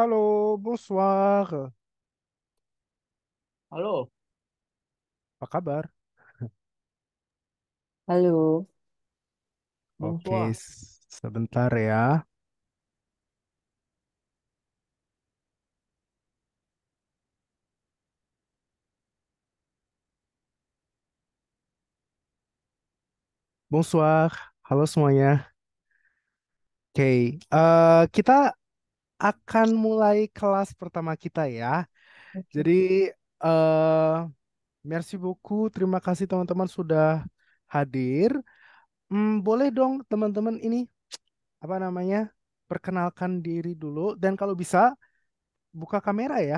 halo bonsoir. Halo, Apa kabar? Halo, Oke, bonsoir. sebentar ya. Bonsoir. Halo semuanya. Oke, uh, kita akan mulai kelas pertama kita ya. Jadi uh, merci buku, terima kasih teman-teman sudah hadir. Hmm, boleh dong teman-teman ini apa namanya perkenalkan diri dulu dan kalau bisa buka kamera ya.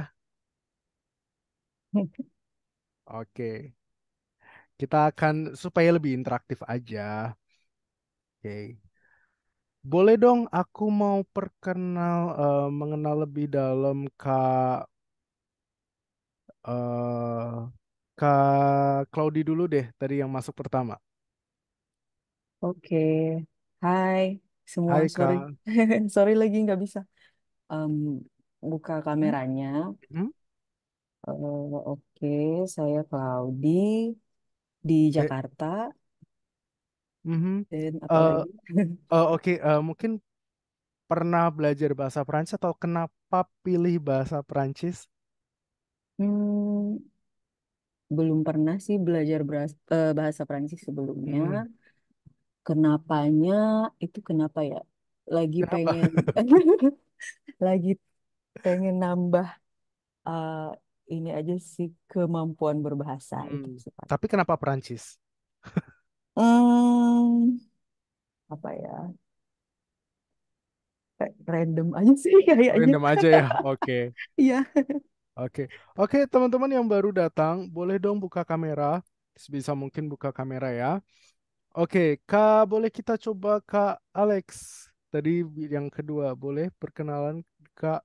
Oke. Okay. Kita akan supaya lebih interaktif aja. Oke. Okay. Boleh dong, aku mau perkenal uh, mengenal lebih dalam Kak uh, Kak Claudi dulu deh, tadi yang masuk pertama. Oke, Hai semua. Hai Sorry, Kak. sorry lagi nggak bisa um, buka hmm? kameranya. Hmm? Uh, Oke, saya Claudi di Jakarta. Hmm. Dan Uh, apalagi eh, uh, eh, oke, Uh, mungkin pernah belajar bahasa Prancis atau kenapa pilih bahasa Prancis? Hmm, belum pernah sih belajar beras uh, bahasa Prancis sebelumnya. Mm-hmm. Kenapanya, itu kenapa ya? Lagi Kenapa? pengen lagi pengen nambah, uh, ini aja sih kemampuan berbahasa itu hmm, sih, tapi kenapa Perancis? Hmm, apa ya? Kayak Random aja sih kayaknya. Random aja ya. Oke. Iya. Oke. Oke, teman-teman yang baru datang, boleh dong buka kamera. Bisa mungkin buka kamera ya. Oke, Kak, boleh kita coba Kak Alex. Tadi yang kedua, boleh perkenalan Kak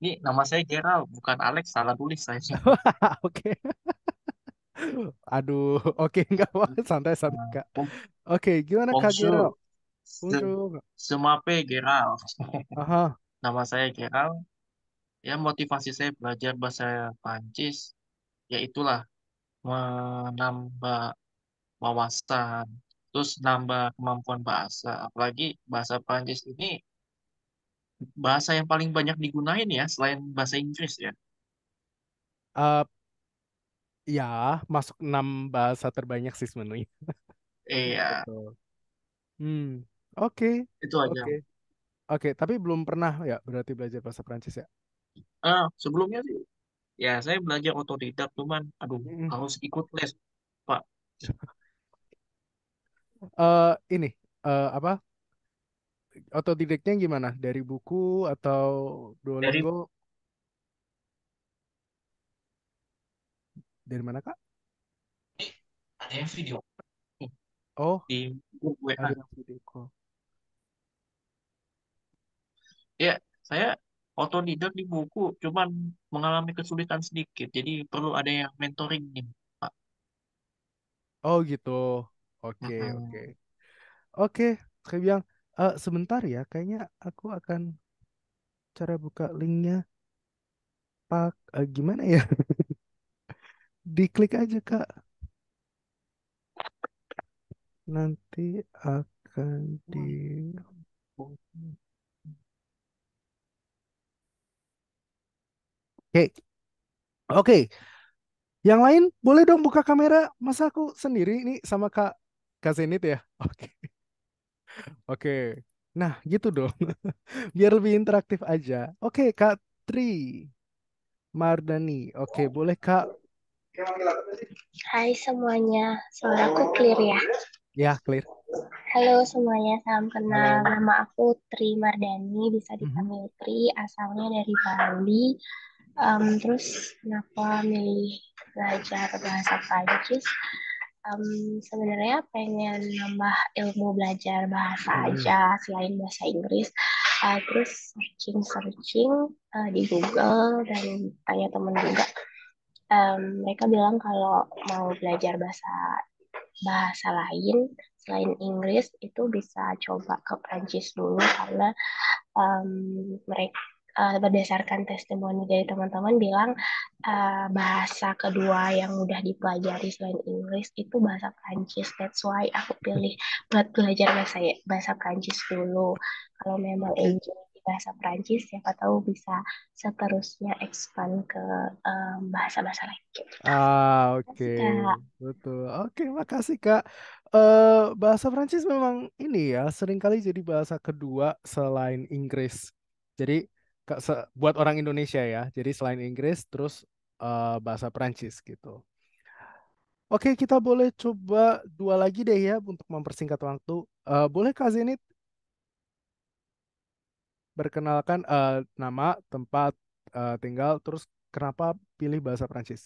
Ini nama saya Gerald, bukan Alex, salah tulis saya. Oke. Aduh, oke okay, enggak apa santai santai kak. Oke, okay, gimana kak Gerald? Bonjour. Semape Gerald. Aha. Nama saya Gerald Ya motivasi saya belajar bahasa Prancis yaitulah menambah wawasan, terus nambah kemampuan bahasa. Apalagi bahasa Prancis ini bahasa yang paling banyak digunain ya selain bahasa Inggris ya. Uh, Ya, masuk enam bahasa terbanyak sih sebenarnya. Iya. Hmm, oke. Okay. Itu aja. Oke. Okay. okay, tapi belum pernah ya berarti belajar bahasa Prancis ya? Ah, sebelumnya sih ya saya belajar otodidak cuman aduh mm. harus ikut les, Pak. Uh, ini uh, apa? Otodidaknya gimana? Dari buku atau Duolingo? Dari mana, Kak? Eh, ada yang video Oh, di WA. ada yang video call. Ya, saya otodidak di buku, cuman mengalami kesulitan sedikit. Jadi perlu ada yang mentoring nih, Pak. Oh, gitu. Oke, oke. Oke, saya bilang, uh, sebentar ya, kayaknya aku akan cara buka linknya. Pak, uh, gimana ya? diklik aja kak nanti akan di oke okay. oke okay. yang lain boleh dong buka kamera masa aku sendiri ini sama kak kak Zenit ya oke okay. oke okay. nah gitu dong biar lebih interaktif aja oke okay, kak Tri Mardani oke okay, boleh kak Hai semuanya, suara aku clear ya? Ya, clear. Halo semuanya, salam kenal. Halo. Nama aku Tri Mardani, bisa mhm. dipanggil mm-hmm. Tri, asalnya dari Bali. Um, terus kenapa milih belajar bahasa Prancis? Um, sebenarnya pengen nambah ilmu belajar bahasa mm. aja selain bahasa Inggris. Uh, terus searching-searching uh, di Google dan tanya temen juga um, mereka bilang kalau mau belajar bahasa bahasa lain selain Inggris itu bisa coba ke Prancis dulu karena um, mereka uh, eh, berdasarkan testimoni dari teman-teman bilang uh, bahasa kedua yang mudah dipelajari selain Inggris itu bahasa Prancis that's why aku pilih buat belajar bahasa bahasa Prancis dulu kalau memang enjoy bahasa Perancis siapa tahu bisa seterusnya expand ke um, bahasa-bahasa lain gitu. Ah oke okay. betul oke okay, makasih kak uh, bahasa Perancis memang ini ya seringkali jadi bahasa kedua selain Inggris jadi buat orang Indonesia ya jadi selain Inggris terus uh, bahasa Perancis gitu. Oke, kita boleh coba dua lagi deh ya untuk mempersingkat waktu. Uh, boleh Kak Zenit perkenalkan uh, eh, nama, tempat uh, tinggal, terus kenapa pilih bahasa Prancis?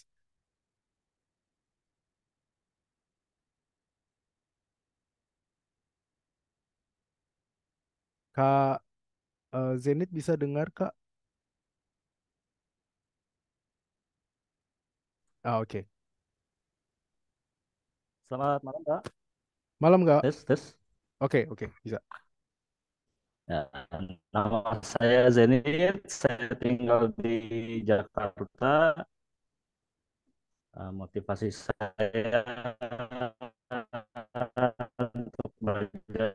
Kak uh, Zenit bisa dengar Kak? Ah, oke. Okay. Selamat malam, Kak. Malam, Kak. Tes, tes. Oke, okay, oke, okay, bisa. Ya, nama saya Zenit, saya tinggal di Jakarta. Eh, motivasi saya untuk belajar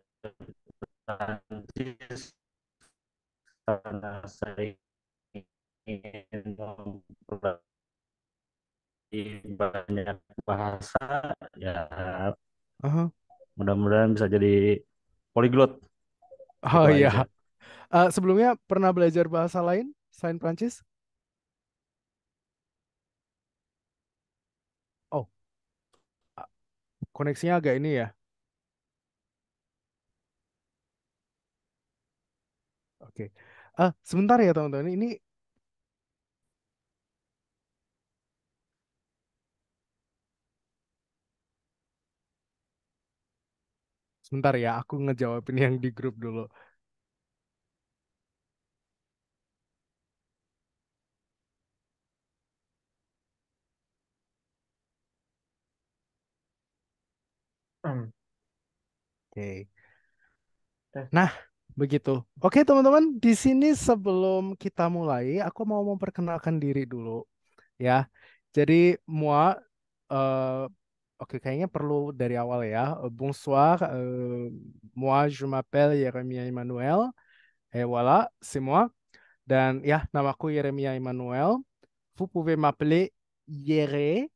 karena saya ingin mempelajari banyak bahasa ya. Uh -huh. Mudah-mudahan bisa jadi polyglot. Oh gitu iya. Uh, sebelumnya pernah belajar bahasa lain selain Prancis? Oh, koneksinya agak ini ya. Oke. Uh, sebentar ya teman-teman. Ini Bentar ya, aku ngejawabin yang di grup dulu. Hmm. Oke. Oke. Nah, begitu. Oke, teman-teman, di sini sebelum kita mulai, aku mau memperkenalkan diri dulu ya. Jadi, Mua uh, Oke, kayaknya perlu dari awal ya. Eh, bonsoir, uh, moi je m'appelle Yeremia Emmanuel. Et eh, voilà, c'est moi. Dan ya, namaku Yeremia Emmanuel. Vous pouvez m'appeler Yere,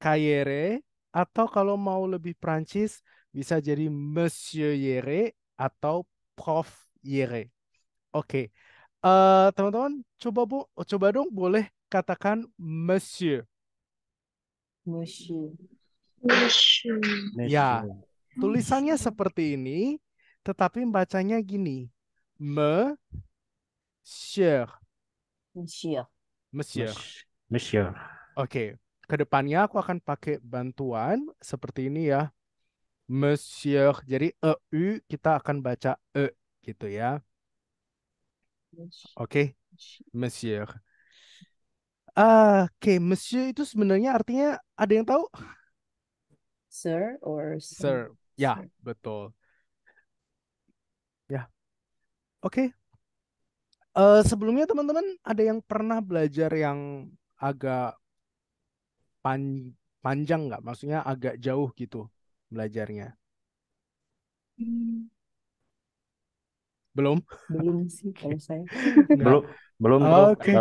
Kayere, atau kalau mau lebih Prancis bisa jadi Monsieur Yere atau Prof Yere. Oke, uh, teman-teman, coba bu, coba dong boleh katakan Monsieur. Mushu. Mushu. Ya, tulisannya seperti ini, tetapi bacanya gini. Monsieur. Monsieur. Monsieur. Monsieur. Oke, okay. kedepannya aku akan pakai bantuan seperti ini ya. Monsieur. Jadi e u kita akan baca e gitu ya. Oke, okay. Monsieur. Oke, okay, monsieur itu sebenarnya artinya ada yang tahu? Sir or sir? Ya, sir. Ya, yeah, betul. Ya. Oke. Okay. Uh, eh, sebelumnya teman-teman ada yang pernah belajar yang agak pan panjang nggak? Maksudnya agak jauh gitu belajarnya? Hmm. Belum? Belum sih kalau saya. belum belum Oke. okay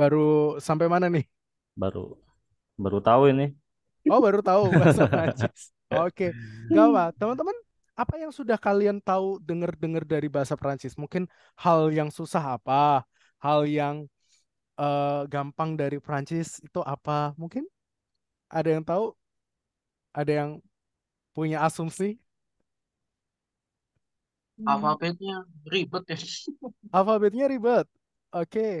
baru sampai mana nih? Baru baru tahu ini. Oh, baru tahu bahasa Prancis. Oke. Okay. Gak apa, teman-teman apa yang sudah kalian tahu dengar-dengar dari bahasa Prancis? Mungkin hal yang susah apa? Hal yang uh, gampang dari Prancis itu apa? Mungkin ada yang tahu? Ada yang punya asumsi? Alfabetnya ribet ya. Alfabetnya ribet. Oke. Okay.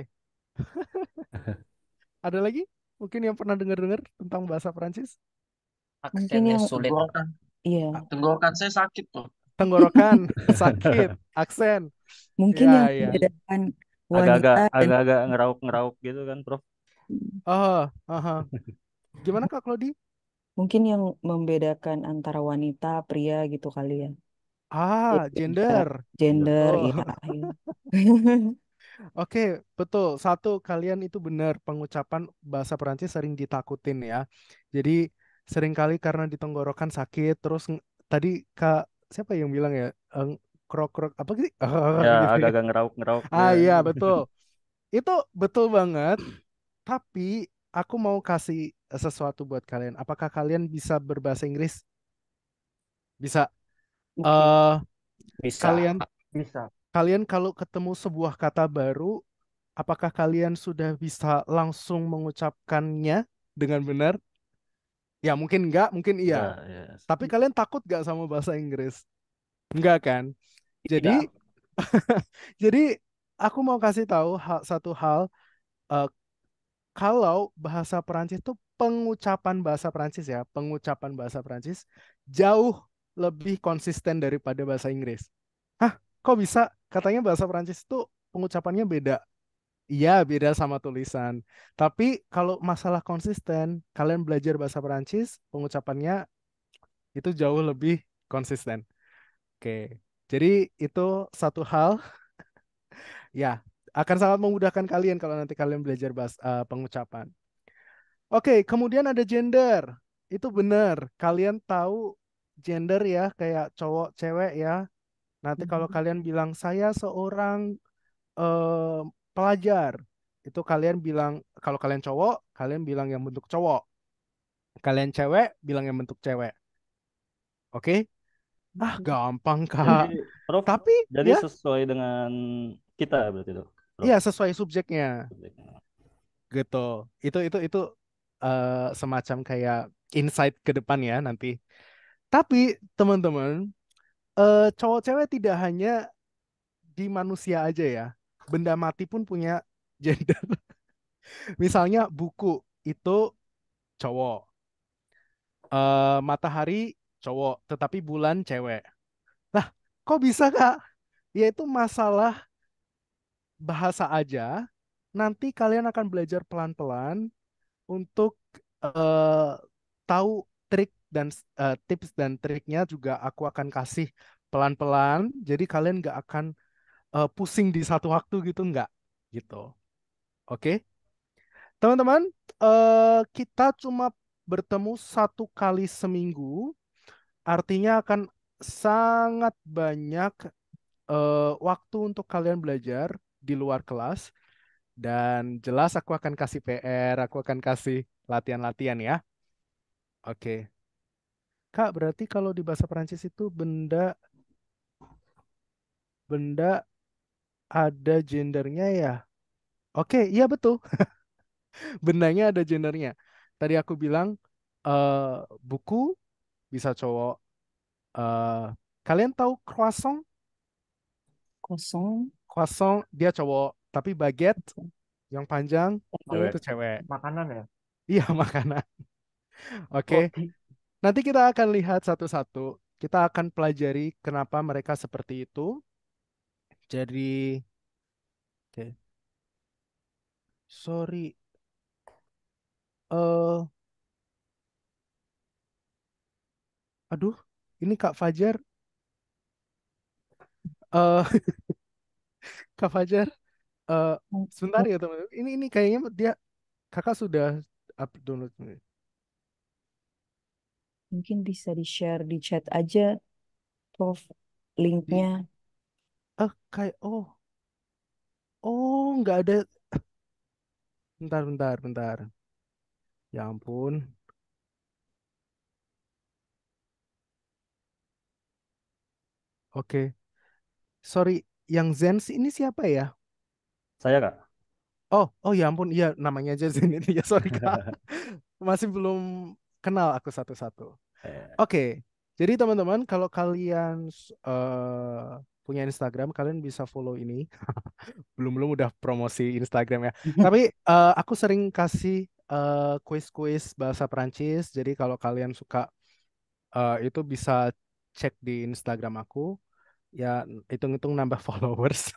Ada lagi? Mungkin yang pernah dengar-dengar tentang bahasa Prancis? Aksennya yang... sulit. Iya. Ah, tenggorokan saya sakit tuh. Tenggorokan sakit, aksen. Mungkin ya, yang ya. membedakan wanita agak-agak agak-agak ngerauk-ngerauk gitu kan, Prof. Oh, uh-huh. Gimana Kak Claudi? Mungkin yang membedakan antara wanita, pria gitu kalian? Ya. Ah, iya, iya. gender. Gender, oh. ya. Oke, betul. Satu, kalian itu benar pengucapan bahasa Perancis sering ditakutin ya. Jadi sering kali karena ditenggorokan sakit terus tadi Kak siapa yang bilang ya? krok-krok apa ya, gitu? ya, agak-agak gitu. ngerauk-ngerauk. Ah ya. iya, betul. itu betul banget. Tapi aku mau kasih sesuatu buat kalian. Apakah kalian bisa berbahasa Inggris? Bisa. Uh, bisa. Kalian bisa kalian kalau ketemu sebuah kata baru, apakah kalian sudah bisa langsung mengucapkannya dengan benar? Ya mungkin enggak, mungkin iya. Nah, Tapi kalian takut enggak sama bahasa Inggris? Enggak kan? Iya. Jadi jadi aku mau kasih tahu hal, satu hal uh, kalau bahasa Perancis itu pengucapan bahasa Perancis ya, pengucapan bahasa Perancis jauh lebih konsisten daripada bahasa Inggris. Hah? kok bisa katanya bahasa Prancis itu pengucapannya beda. Iya, beda sama tulisan. Tapi kalau masalah konsisten, kalian belajar bahasa Perancis, pengucapannya itu jauh lebih konsisten. Oke. Jadi itu satu hal ya, akan sangat memudahkan kalian kalau nanti kalian belajar bahasa uh, eh, pengucapan. Oke, kemudian ada gender. Itu benar. Kalian tahu gender ya, kayak cowok, cewek ya. Nanti kalau kalian bilang saya seorang uh, pelajar, itu kalian bilang kalau kalian cowok, kalian bilang yang bentuk cowok. Kalian cewek, bilang yang bentuk cewek. Oke? Okay? Ah, gampang, Kak. Jadi, Prof, Tapi jadi ya, sesuai dengan kita berarti itu. Iya, sesuai subjeknya. subjeknya. Gitu. Itu itu itu uh, semacam kayak insight ke depan ya nanti. Tapi teman-teman, uh, cowok cewek tidak hanya di manusia aja ya. Benda mati pun punya gender. Misalnya buku itu cowok. Uh, matahari cowok, tetapi bulan cewek. Nah, kok bisa kak? Yaitu masalah bahasa aja. Nanti kalian akan belajar pelan-pelan untuk uh, tahu trik dan uh, tips dan triknya juga aku akan kasih pelan-pelan. Jadi kalian nggak akan uh, pusing di satu waktu gitu nggak gitu. Oke, okay? teman-teman uh, kita cuma bertemu satu kali seminggu, artinya akan sangat banyak uh, waktu untuk kalian belajar di luar kelas dan jelas aku akan kasih PR, aku akan kasih latihan-latihan ya. Oke. Okay. Kak, berarti kalau di bahasa Perancis itu benda benda ada gendernya ya? Oke, iya betul. Bendanya ada gendernya. Tadi aku bilang uh, buku bisa cowok. Uh, kalian tahu croissant? Croissant. Croissant dia cowok, tapi baguette yang panjang cewek. Oh, itu cewek. Makanan ya? Iya, makanan. Oke. Okay. Nanti kita akan lihat satu-satu. Kita akan pelajari kenapa mereka seperti itu. Jadi, oke, okay. sorry, uh, aduh, ini Kak Fajar, uh, Kak Fajar, uh, sebentar ya teman-teman. Ini ini kayaknya dia kakak sudah upload download. Mungkin bisa di-share di chat aja, Prof, linknya. Eh, kayak, oh, oh, nggak ada. Bentar, bentar, bentar. Ya ampun. Oke. Sorry, yang Zens ini siapa ya? Saya kak. Oh, oh ya ampun, iya namanya aja ini ya sorry kak. Masih belum kenal aku satu-satu. Yeah. Oke, okay. jadi teman-teman kalau kalian uh, punya Instagram, kalian bisa follow ini. belum belum udah promosi Instagram ya. Tapi uh, aku sering kasih kuis eh, kuis-kuis bahasa Perancis. Jadi kalau kalian suka uh, itu bisa cek di Instagram aku. Ya hitung-hitung nambah followers.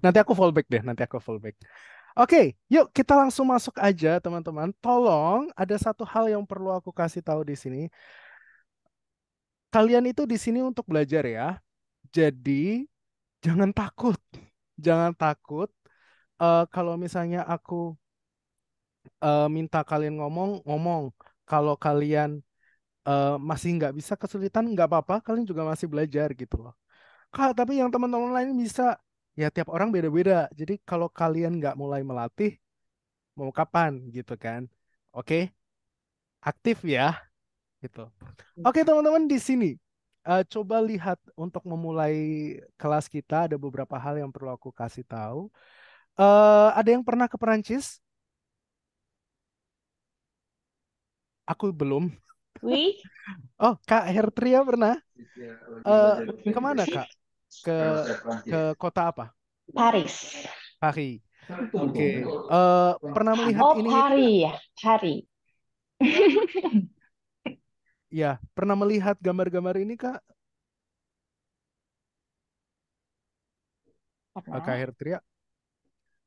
nanti aku follow back deh. Nanti aku follow back. Oke, okay, yuk kita langsung masuk aja teman-teman. Tolong ada satu hal yang perlu aku kasih tahu di sini. Kalian itu di sini untuk belajar ya. Jadi jangan takut, jangan takut. Uh, kalau misalnya aku uh, minta kalian ngomong, ngomong. Kalau kalian uh, masih nggak bisa kesulitan, nggak apa-apa. Kalian juga masih belajar gitu loh. Kak, tapi yang teman-teman lain bisa ya tiap orang beda-beda. Jadi kalau kalian nggak mulai melatih, mau kapan gitu kan? Oke, aktif ya, gitu. Oke teman-teman di sini uh, coba lihat untuk memulai kelas kita ada beberapa hal yang perlu aku kasih tahu. Uh, ada yang pernah ke Perancis? Aku belum. Wih. oh, Kak Hertria pernah? Uh, iya, eh, kemana Kak? ke ke kota apa? Paris. Paris. Oke. Okay. Uh, eh, pernah melihat oh, ini? Oh, Paris ya, Paris. ya, pernah melihat gambar-gambar ini, Kak? Pernah. Kak Hertria.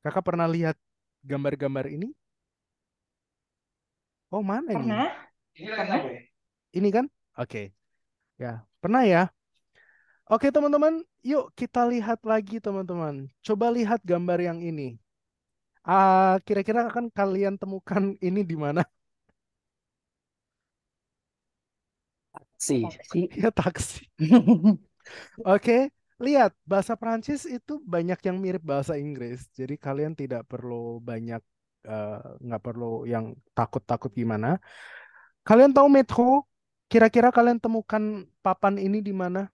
Kakak pernah lihat gambar-gambar ini? Oh, mana pernah. ini? Pernah. Ini kan? Ya? kan? Oke. Okay. Ya, pernah ya? Oke teman-teman, yuk kita lihat lagi teman-teman. Coba lihat gambar yang ini. kira ah, kira-kira akan kalian temukan ini di mana? Taksi. Ya taksi. Oke, lihat bahasa Prancis itu banyak yang mirip bahasa Inggris. Jadi kalian tidak perlu banyak eh, nggak uh, perlu yang takut-takut gimana. Kalian tahu metro? Kira-kira kalian temukan papan ini di mana?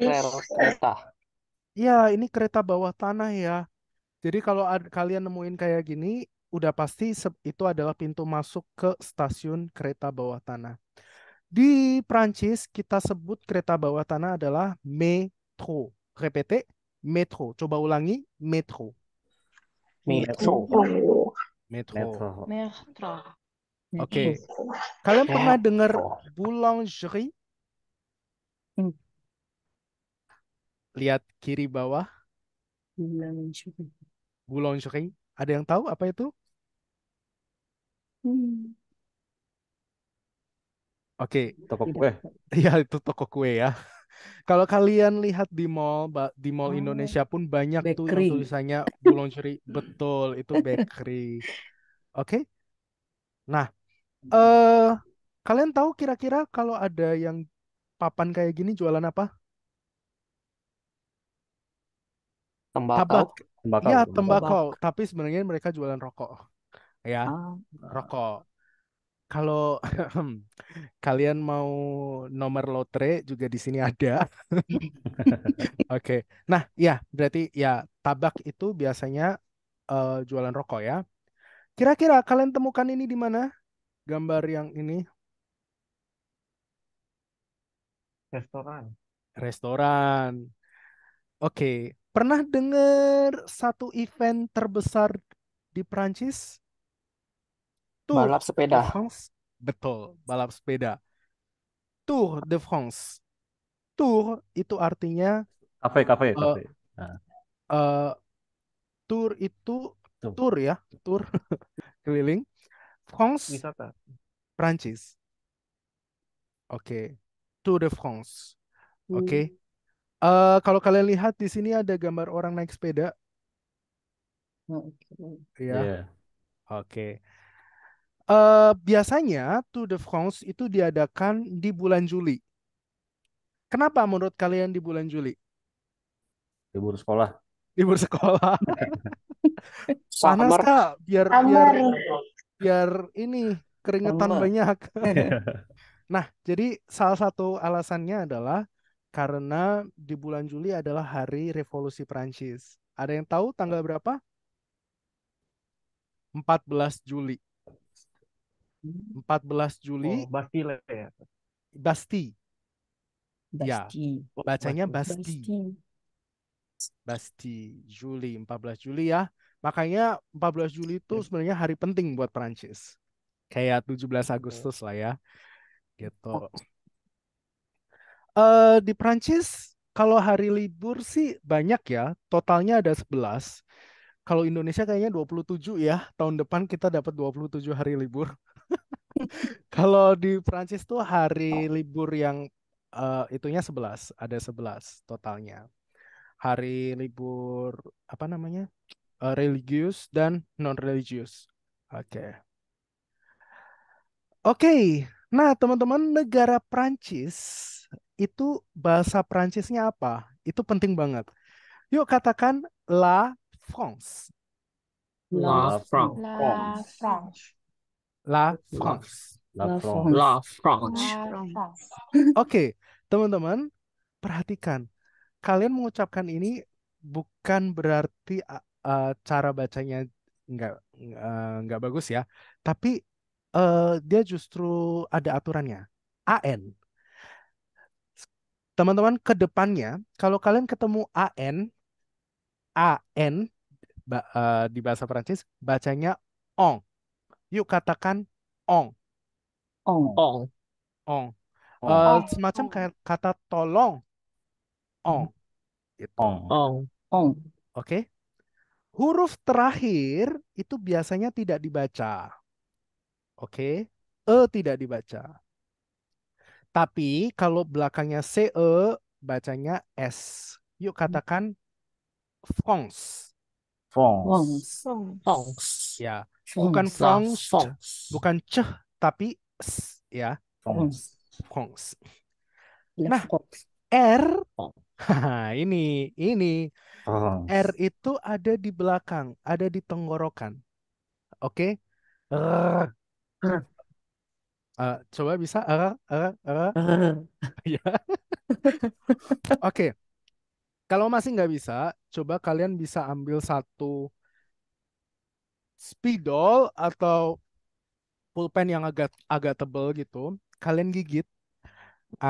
Rel kereta. Iya, ini kereta bawah tanah ya. Jadi kalau kalian nemuin kayak gini, udah pasti itu adalah pintu masuk ke stasiun kereta bawah tanah. Di Prancis kita sebut kereta bawah tanah adalah metro. Repete, metro. Coba ulangi, metro. Metro. Metro. Metro. Metro. Oke. Okay. Kalian pernah dengar boulangerie? Hmm lihat kiri bawah. Bulan Shuri. Ada yang tahu apa itu? Hmm. Oke, okay. toko kue. Iya, itu toko kue ya. Kalau kalian lihat di mall, di mall oh. Indonesia pun banyak bakery. tuh yang tulisannya Boulangerie. Betul, itu bakery. Oke. Okay? Nah, uh, kalian tahu kira-kira kalau ada yang papan kayak gini jualan apa? Tembakau. Tabak. Tembakau. Ya, tembakau. Tabak. Tapi sebenarnya mereka jualan rokok. Ya, ah. rokok. Kalau kalian mau nomor lotre juga di sini ada. Oke. okay. Nah, ya berarti ya tabak itu biasanya uh, jualan rokok ya. Kira-kira kalian temukan ini di mana? Gambar yang ini. Restoran. Restoran. Oke, Pernah dengar satu event terbesar di Prancis? Tour Balap de France. Betul, balap sepeda. Tour de France. Tour itu artinya Kafe, kafe, eh, kafe. Uh, uh, tour itu tuh. tour ya, tour keliling. France, Wisata. Prancis. Oke, Tour de France. Oke, hmm. Uh, kalau kalian lihat di sini ada gambar orang naik sepeda. Oh, oke. Ya. Oke. Eh, biasanya Tour de France itu diadakan di bulan Juli. Kenapa menurut kalian di bulan Juli? Libur sekolah. Libur sekolah. Panas kak, biar biar biar ini keringetan banyak. nah, jadi salah satu alasannya adalah karena di bulan Juli adalah hari revolusi Prancis. Ada yang tahu tanggal berapa? 14 Juli. 14 Juli. Oh, Bastille ya. Basti. Basti. Ya, bacanya Basti. Basti. Basti Juli, 14 Juli ya. Makanya 14 Juli itu ya. sebenarnya hari penting buat Perancis. Kayak 17 Agustus lah ya. Gitu. Oh. Uh, di Prancis kalau hari libur sih banyak ya, totalnya ada 11. Kalau Indonesia kayaknya 27 ya, tahun depan kita dapat 27 hari libur. kalau di Prancis tuh hari libur yang uh, itunya 11, ada 11 totalnya. Hari libur apa namanya? Uh, religius dan non religius. Oke. Okay. Oke. Okay. Nah, teman-teman negara Prancis itu bahasa Prancisnya apa? Itu penting banget. Yuk katakan la France. La France. La France. La France. La France. La France. Oke, teman-teman, perhatikan. Kalian mengucapkan ini bukan berarti uh, cara bacanya nggak uh, bagus ya, tapi uh, dia justru ada aturannya. AN teman-teman ke depannya kalau kalian ketemu AN AN uh, eh, di bahasa perancis bacanya ong. Yuk katakan ong. Ong. Ong. Ong. Eh, semacam kayak kata tolong. Ong. Gitu. Ong. Ong. Ong. Oke. Okay? Huruf terakhir itu biasanya tidak dibaca. Oke. Okay? E tidak dibaca. Tapi kalau belakangnya CE bacanya S. Yuk hmm. katakan fongs. Fongs. Fongs. Ya. Bukan fongs, e. bukan ceh tapi s ya. Fongs. Fongs. Iya, nah, R ini ini fongs. R itu ada di belakang, ada di tenggorokan. Oke. Okay? Uh, coba bisa ara ara ara. ya. Oke. Kalau masih nggak bisa, coba kalian bisa ambil satu spidol atau pulpen yang agak agak tebel gitu. Kalian gigit A,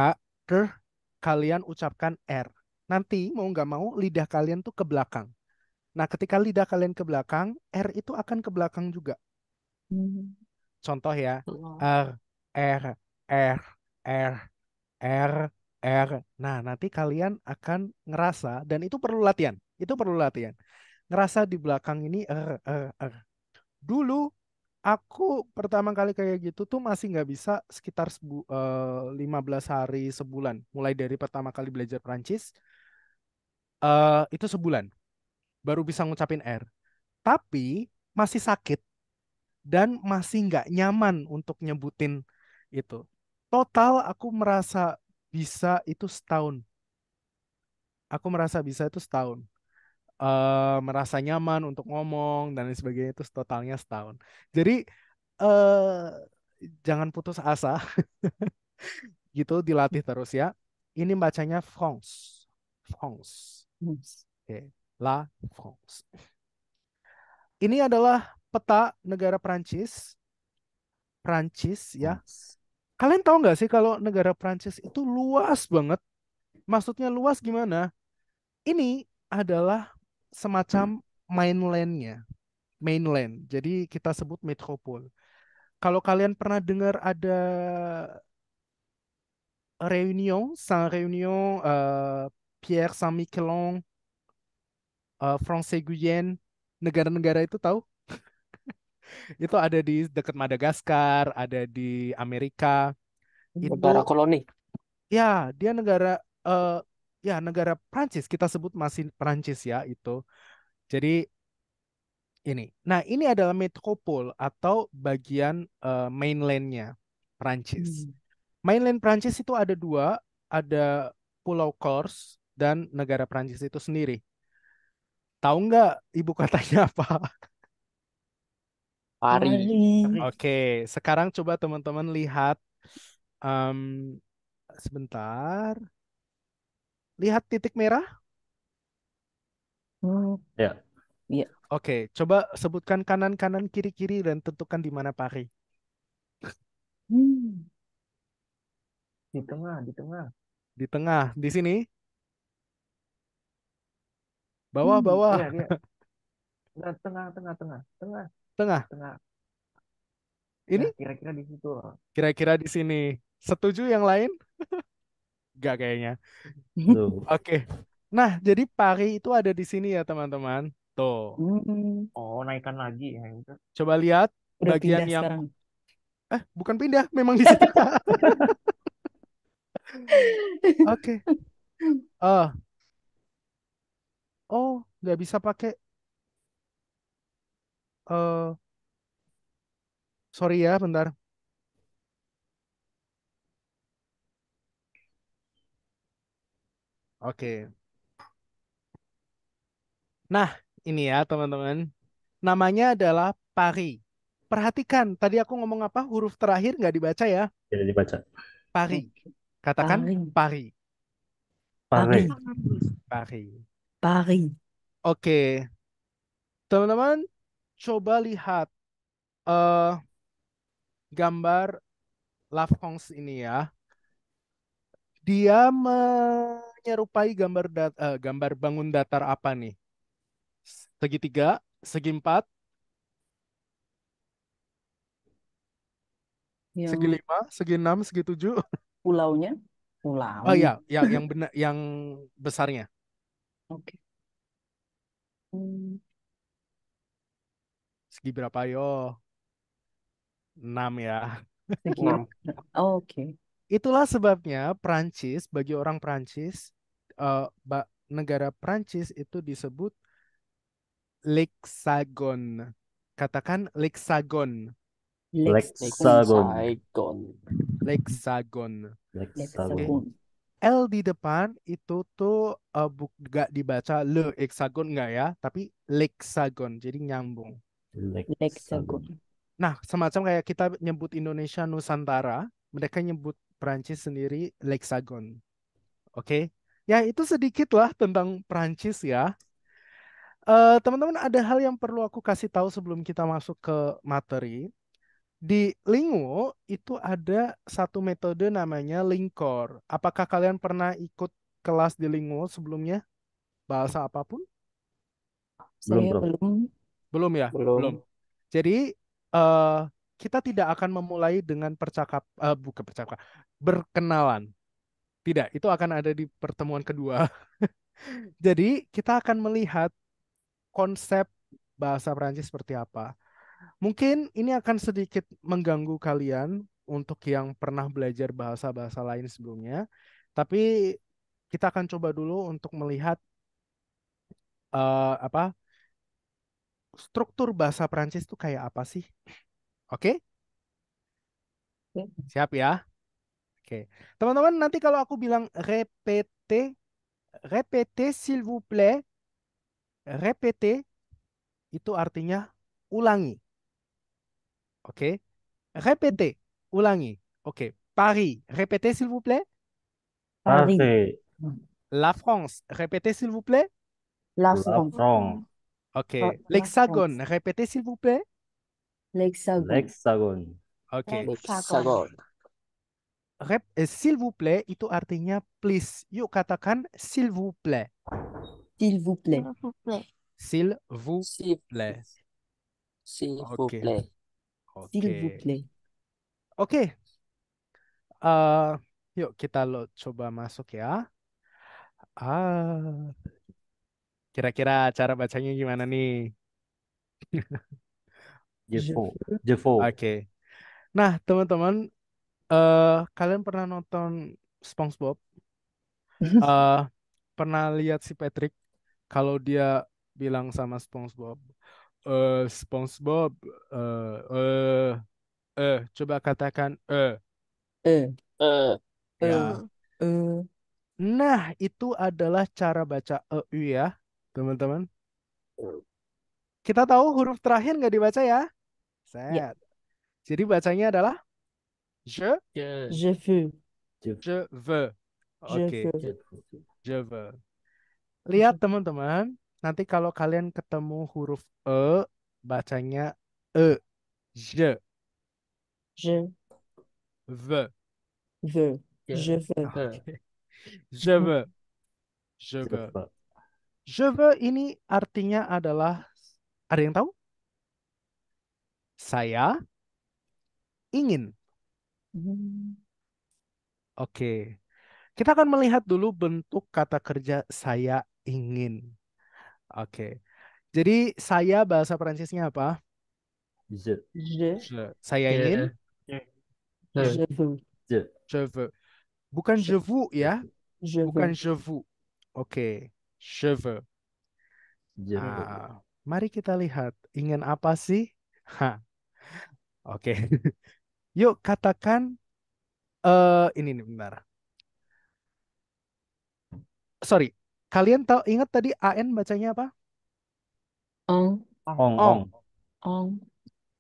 ke kalian ucapkan R. Nanti mau nggak mau lidah kalian tuh ke belakang. Nah, ketika lidah kalian ke belakang, R itu akan ke belakang juga. Hmm. Contoh ya, R, R R R R R. Nah, nanti kalian akan ngerasa dan itu perlu latihan. Itu perlu latihan. Ngerasa di belakang ini R R R. Dulu aku pertama kali kayak gitu tuh masih nggak bisa sekitar sebu, uh, eh, 15 hari sebulan. Mulai dari pertama kali belajar Prancis uh, eh, itu sebulan baru bisa ngucapin R. Tapi masih sakit dan masih nggak nyaman untuk nyebutin itu total aku merasa bisa itu setahun aku merasa bisa itu setahun uh, merasa nyaman untuk ngomong dan lain sebagainya itu totalnya setahun jadi uh, jangan putus asa gitu dilatih terus ya ini bacanya France France oke okay. la France ini adalah peta negara Prancis Prancis ya Kalian tahu nggak sih kalau negara Prancis itu luas banget? Maksudnya luas gimana? Ini adalah semacam mainlandnya, mainland. Jadi kita sebut metropol. Kalau kalian pernah dengar ada Réunion, Saint-Réunion, uh, eh, Pierre Saint-Miquelon, uh, eh, France Guyenne, negara-negara itu tahu? itu ada di dekat Madagaskar, ada di Amerika. Negara itu, koloni. Ya, dia negara uh, ya negara Prancis. Kita sebut masih Prancis ya itu. Jadi ini. Nah, ini adalah metropol atau bagian uh, mainlandnya Prancis. Hmm. Mainland Prancis itu ada dua, ada Pulau Kors dan negara Prancis itu sendiri. Tahu nggak ibu katanya apa? Pari. Oke, sekarang coba teman-teman lihat um, sebentar. Lihat titik merah? Hmm. Ya. Ya. Iya. Oke, okay, coba sebutkan kanan kanan kiri kiri dan tentukan di mana pari. Di tengah, di tengah. Di tengah, di sini. Bawah, hmm, bawah. Iya, iya. Nah, tengah, tengah, tengah, tengah. Tengah. Tengah. Ini ya, kira-kira di situ Kira-kira di sini. Setuju yang lain? Enggak kayaknya. Oke. Okay. Nah, jadi pari itu ada di sini ya, teman-teman. Tuh. Oh, naikkan lagi ya. Gitu. Coba lihat Udah bagian yang sekarang. Eh, bukan pindah, memang di situ. Oke. Okay. Uh. Oh, nggak bisa pakai Eh, sorry ya, bentar. Oke. Nah, ini ya teman-teman. Namanya adalah pari. Perhatikan, tadi aku ngomong apa? Huruf terakhir nggak dibaca ya? Tidak dibaca. Pari. Katakan pari. Pari. Pari. Pari. pari. Oke. Teman-teman, coba lihat uh, gambar Love Hongs ini ya. Dia menyerupai gambar dat uh, gambar bangun datar apa nih? Segitiga, segi empat, yang... segi lima, segi enam, segi tujuh. Pulaunya? Pulau. Oh iya, yang yang benar, yang besarnya. Oke. Okay. Hmm. Segi berapa yo? Enam ya. Oh, Oke. Okay. Itulah sebabnya Prancis bagi orang Prancis uh, eh, negara Prancis itu disebut Lexagon. Katakan Lexagon. Lexagon. Lexagon. Lexagon. Lexagon. Okay. L di depan itu tuh uh, eh, gak dibaca le hexagon nggak ya, tapi lexagon jadi nyambung. Lexagon. Nah, semacam kayak kita nyebut Indonesia Nusantara, mereka nyebut Perancis sendiri Lexagon. Oke. Okay? Ya, itu sedikit lah tentang Perancis ya. teman eh, teman-teman, ada hal yang perlu aku kasih tahu sebelum kita masuk ke materi. Di Linguo itu ada satu metode namanya Lingkor. Apakah kalian pernah ikut kelas di Linguo sebelumnya? Bahasa apapun? Saya belum belum ya? Belum. Belum. Jadi uh, kita tidak akan memulai dengan percakap uh, bukan percakapan, berkenalan. Tidak, itu akan ada di pertemuan kedua. Jadi kita akan melihat konsep bahasa Prancis seperti apa. Mungkin ini akan sedikit mengganggu kalian untuk yang pernah belajar bahasa-bahasa lain sebelumnya, tapi kita akan coba dulu untuk melihat uh, apa struktur bahasa Prancis itu kayak apa sih? Oke? Okay? Siap ya? Oke. Okay. Teman-teman, nanti kalau aku bilang repete repete s'il vous plaît, repete itu artinya ulangi. Oke. Okay? Repete, ulangi. Oke. Okay. Paris, répétez s'il vous plaît. Paris. La France, répétez s'il vous plaît. La France. OK. L'hexagone. Répétez, s'il vous plaît. L'hexagone. L'hexagone. OK. L'hexagone. Rep, eh, s'il vous plaît itu artinya please. Yuk katakan s'il vous plaît. S'il vous plaît. S'il vous plaît. S'il vous plaît. S'il vous plaît. Oke. Okay. Uh, yuk kita lo coba masuk ya. Ah, uh, Kira-kira cara bacanya gimana nih? Jevo. Jevo. Oke. Okay. Nah, teman-teman, uh, kalian pernah nonton SpongeBob? Uh, pernah lihat si Patrick kalau dia bilang sama SpongeBob, uh, SpongeBob, eh, uh, uh, coba katakan, eh, eh, eh, ya. Nah, itu adalah cara baca EU ya teman-teman. Hmm. Kita tahu huruf terakhir nggak dibaca ya? ya. Set. Ya. Jadi bacanya adalah je. Je veux. Je veux. Oke. Okay. Je veux. Lihat teman-teman, nanti kalau kalian ketemu huruf e, bacanya e. Je. Je. Veux. Veux. Je veux. Okay. Je veux. Je veux. Je veux ini artinya adalah ada yang tahu? Saya ingin. Hmm. Oke. Kita akan melihat dulu bentuk kata kerja saya ingin. Oke. Jadi saya bahasa Perancisnya apa? Je. Je. Saya ingin. Je. Je. Je. je Je. Bukan je vous ya. Je Bukan je vous. Oke cheveux. Ah, mari kita lihat, ingin apa sih? Oke. Okay. Yuk katakan uh, ini nih benar. Sorry, kalian tahu ingat tadi AN bacanya apa? Ong. Ong. Ong. Ong.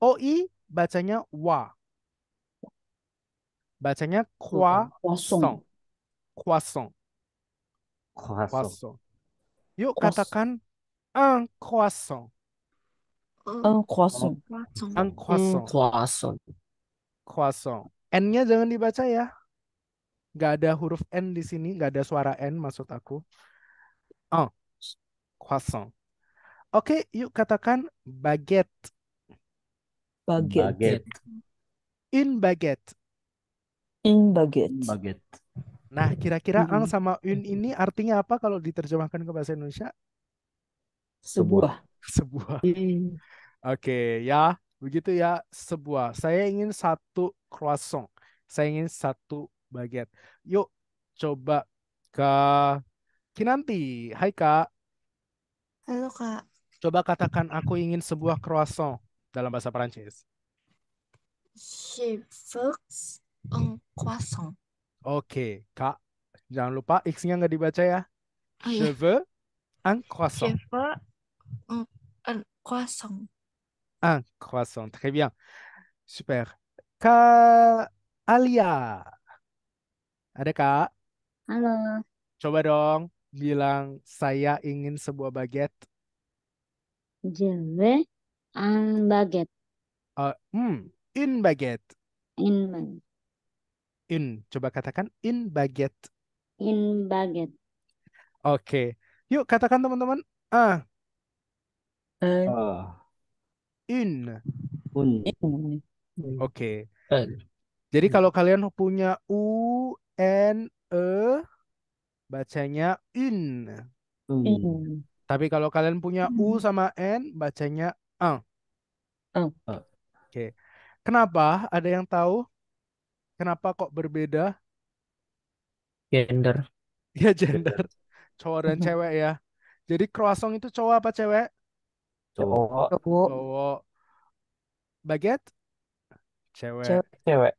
OI bacanya wa. Bacanya kwa song. song. Kwa song. Yuk Kos. katakan un croissant. Un croissant. Un croissant. croissant. N-nya jangan dibaca ya. Gak ada huruf N di sini, gak ada suara N maksud aku. Un croissant. Oke, yuk katakan baguette. Baguette. in Une baguette. Une baguette. Une baguette. Nah, kira-kira ang sama un ini artinya apa kalau diterjemahkan ke bahasa Indonesia? Sebuah. Sebuah. Mm. Oke, okay, ya. Begitu ya, sebuah. Saya ingin satu croissant. Saya ingin satu baguette. Yuk, coba ke Kinanti. Hai, Kak. Halo, Kak. Coba katakan aku ingin sebuah croissant dalam bahasa Perancis. Je veux un croissant. Oke, Kak. Jangan lupa X-nya nggak dibaca ya. Oh, iya. un croissant. Cheveux un, croissant. Un croissant. Très bien. Super. Kak Alia. Ada Kak? Halo. Coba dong bilang saya ingin sebuah baguette. Je veux un baguette. Uh, hmm, in baguette. In baguette in. Coba katakan in baget. In baget. Oke. Okay. Yuk katakan teman-teman. Ah. Uh. uh. In. Un. Oke. Okay. Jadi kalau kalian punya u, n, e, bacanya in. in. Tapi kalau kalian punya u mm. sama n, bacanya ang. Uh. Oke. Okay. Kenapa? Ada yang tahu? Kenapa kok berbeda? Gender. Ya gender. Cowok dan cewek ya. Jadi croissant itu cowok apa cewek? Cowok. Cowok. Cowok. Baguette? Cewek. Cewek.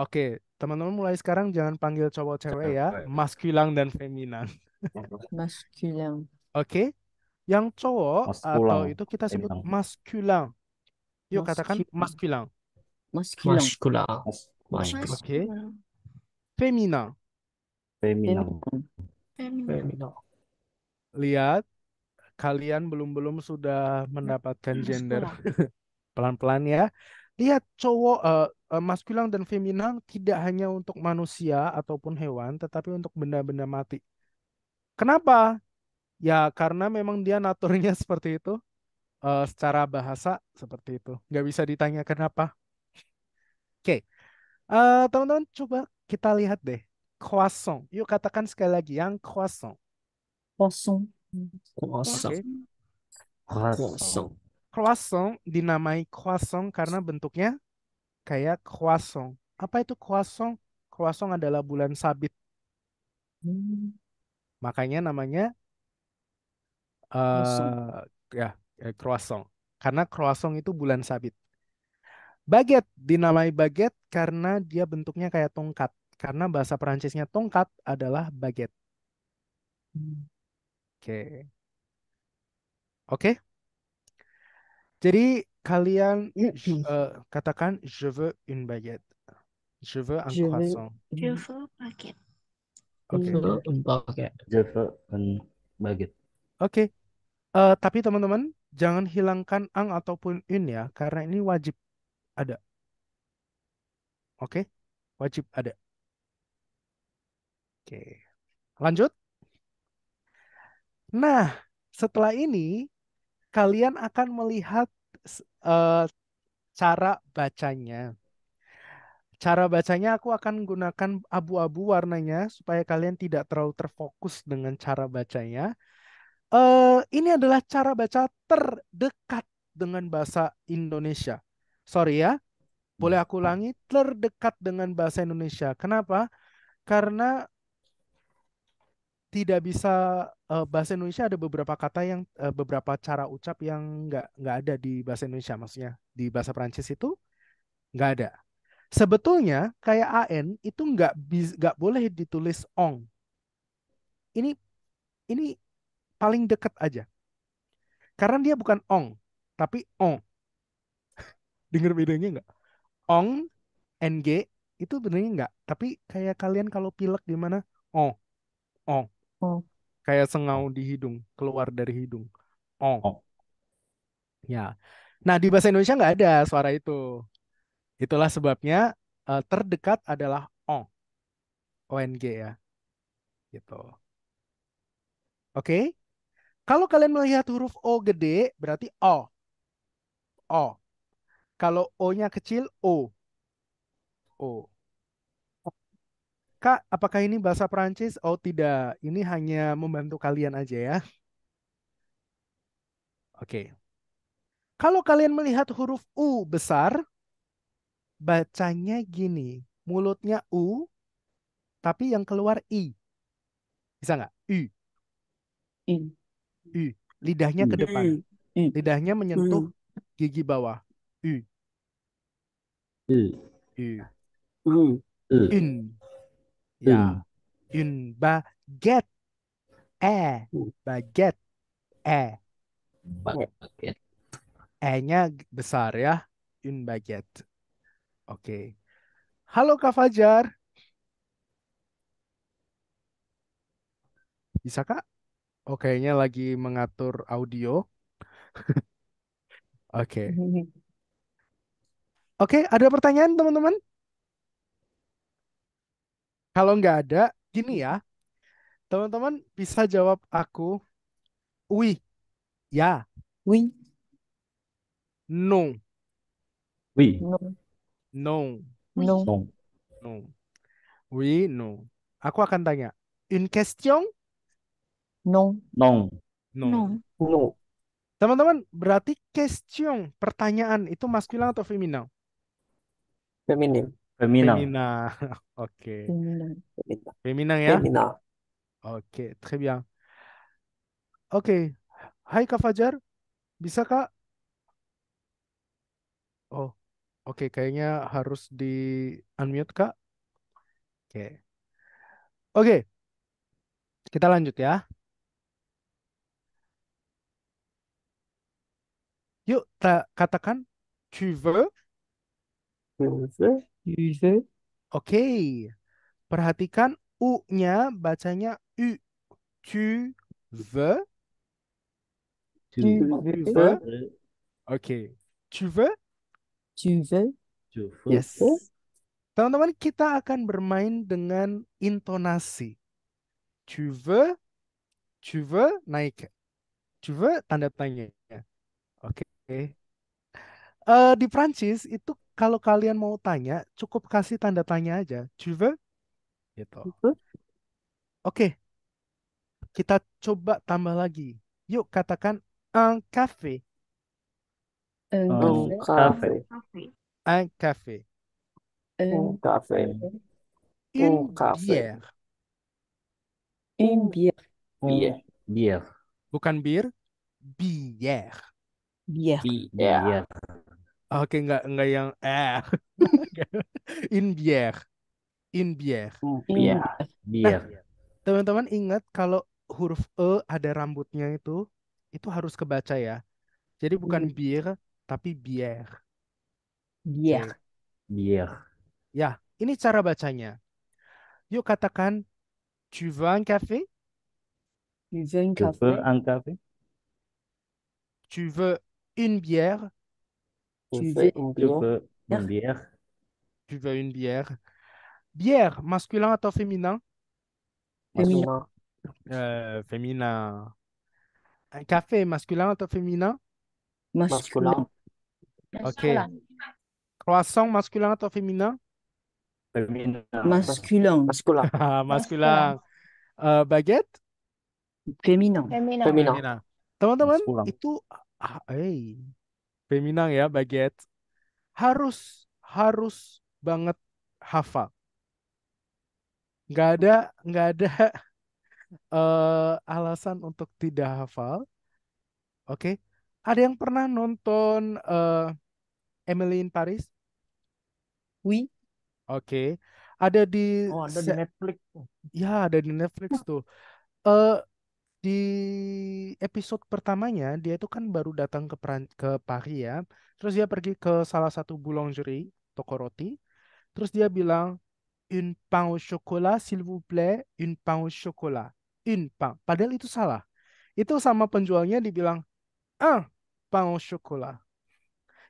Oke, teman-teman mulai sekarang jangan panggil cowok cewek ya. Maskulang dan feminan. Maskulang. Oke. Yang cowok maskulang. atau itu kita sebut maskulang. Yuk katakan maskulang. Maskulang. Maskulang masculin. Ok. Féminin. Féminin. Féminin. Lihat, kalian belum-belum sudah mendapatkan gender. Pelan-pelan ya. Lihat cowok uh, eh, uh, eh, maskulang dan feminin tidak hanya untuk manusia ataupun hewan, tetapi untuk benda-benda mati. Kenapa? Ya karena memang dia naturnya seperti itu. Uh, secara bahasa seperti itu. Nggak bisa ditanya kenapa. Oke. Okay. Uh, teman-teman coba kita lihat deh. Croissant. Yuk katakan sekali lagi yang croissant. Croissant. Croissant. Okay. Croissant. Croissant dinamai croissant karena bentuknya kayak croissant. Apa itu croissant? Croissant adalah bulan sabit. Hmm. Makanya namanya uh, ya eh, croissant. Karena croissant itu bulan sabit. Baguette dinamai baguette karena dia bentuknya kayak tongkat. Karena bahasa Perancisnya tongkat adalah baguette. Oke. Okay. Oke. Okay? Jadi kalian uh, katakan je veux une baguette. Je veux un je croissant. je veux baguette. Oke. Okay. Je baguette. Je veux baguette. Oke. Uh, tapi teman-teman jangan hilangkan ang ataupun un ya karena ini wajib ada. Oke, wajib ada. Oke, lanjut. Nah, setelah ini kalian akan melihat uh, cara bacanya. Cara bacanya aku akan gunakan abu-abu warnanya supaya kalian tidak terlalu terfokus dengan cara bacanya. Uh, ini adalah cara baca terdekat dengan bahasa Indonesia sorry ya, boleh hmm. aku ulangi, terdekat dengan bahasa Indonesia. Kenapa? Karena tidak bisa uh, bahasa Indonesia ada beberapa kata yang uh, beberapa cara ucap yang nggak nggak ada di bahasa Indonesia maksudnya di bahasa Prancis itu nggak ada sebetulnya kayak an itu nggak nggak boleh ditulis ong ini ini paling dekat aja karena dia bukan ong tapi ong denger bedanya nggak ong ng itu benernya nggak tapi kayak kalian kalau pilek gimana Ong, oh oh kayak sengau di hidung keluar dari hidung oh, oh. ya nah di bahasa Indonesia nggak ada suara itu itulah sebabnya uh, terdekat adalah ong ong ya gitu oke okay? kalau kalian melihat huruf o gede berarti o o kalau O-nya kecil, O. O. Kak, apakah ini bahasa Perancis? Oh tidak, ini hanya membantu kalian aja ya. Oke. Kalau kalian melihat huruf U besar, bacanya gini. Mulutnya U, tapi yang keluar I. Bisa nggak? I. I. I. Lidahnya ke depan. Lidahnya menyentuh hmm. gigi bawah. I in U. U. U. Ya. In. baguette. E. baget, E. baget, E-nya besar ya. In baget. Oke. Halo Kak Fajar. Bisa Kak? Oh, kayaknya lagi mengatur audio. Oke. Oke, ada pertanyaan teman-teman? Kalau nggak ada, gini ya. Teman-teman bisa jawab aku, oui, ya, Oui. non, Oui. Non. non, Non. Non. non, oui, Aku akan tanya, In question? Non. Non. Non. Non. Teman-teman, berarti question, pertanyaan itu maskulin atau feminal? Feminim. Féminin. Femina. Ok. Femina. Femina, ya? oke, Ok, très bien. Ok. Hai Kak Fajar, bisa Kak? Oh, oke. Okay. Kayaknya harus di unmute Kak. Oke. Okay. Oke. Okay. Kita lanjut ya. Yuk, katakan tu veux Yuze. Oke. Perhatikan U-nya bacanya U. Tu ve. Tu ve. Oke. Tu ve. Tu ve. Yes. Teman-teman, kita akan bermain dengan intonasi. Tu ve. Tu ve. naik. Tu ve. tanda tanya. Oke. Okay. Uh, eh, di Prancis itu kalau kalian mau tanya, cukup kasih tanda tanya aja. Coba, Gitu. Oke. Kita coba tambah lagi. Yuk katakan un café. Un café. Un café. Un café. Un café. Un Bière. Bière. Bukan bir, bière. Bière. Bière. Oke, nggak nggak yang eh in biar, in biar, biar, Nah, teman-teman ingat kalau huruf e ada rambutnya itu, itu harus kebaca ya. Jadi bukan hmm. biar, tapi biar, biar, biar. Ya, ini cara bacanya. Yuk katakan, Tu veux un café? Tu veux un café? Tu veux une bière? Tu veux, une bière. Tu veux une bière. Bière, masculin à féminin? Féminin. Euh, féminin. Un café masculin à féminin? Masculin. OK. Croissant masculin à féminin? Féminin. Masculin. Masculin. Ah, masculin. Euh, baguette? Féminin. Féminin. Féminin. Teman-teman, itu ah, hey, Peminang ya baguette harus harus banget hafal. Nggak ada nggak ada uh, alasan untuk tidak hafal. Oke, okay? ada yang pernah nonton uh, Emily in Paris? Oui. Oke, okay. ada di. Oh, ada di Netflix. Ya, ada di Netflix nah. tuh. Uh, di episode pertamanya dia itu kan baru datang ke Peran ke Paris ya. Terus dia pergi ke salah satu boulangerie, toko roti. Terus dia bilang une pain au chocolat s'il vous plaît, une pain au chocolat. Une pain. Padahal itu salah. Itu sama penjualnya dibilang ah, pain au chocolat.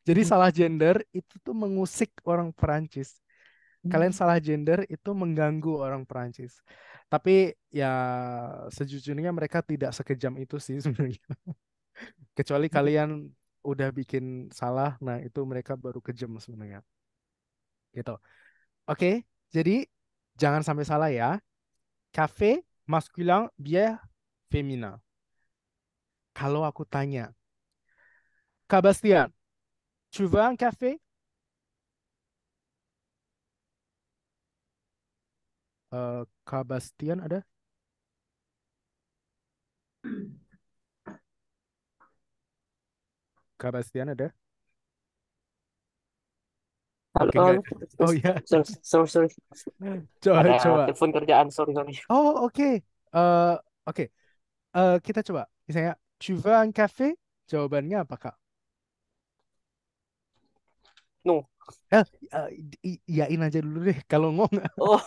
Jadi hmm. salah gender itu tuh mengusik orang Perancis kalian hmm. salah gender itu mengganggu orang Perancis. Tapi ya sejujurnya mereka tidak sekejam itu sih sebenarnya. Kecuali hmm. kalian udah bikin salah, nah itu mereka baru kejam sebenarnya. Gitu. Oke, jadi jangan sampai salah ya. Cafe masculin bière féminin. Kalau aku tanya, Kak Bastian, tu veux un café? uh, Kabastian ada? Kabastian ada? Halo. Okay, gak... oh ya. Yeah. Sorry, sorry, Coba, ada coba. Telepon kerjaan, sorry, sorry. Oh, oke. Okay. Uh, oke. Okay. Uh, kita coba. Misalnya, tu veux un café? Jawabannya apa, Kak? No. Eh, uh, iyain aja dulu deh kalau ngomong. Oh.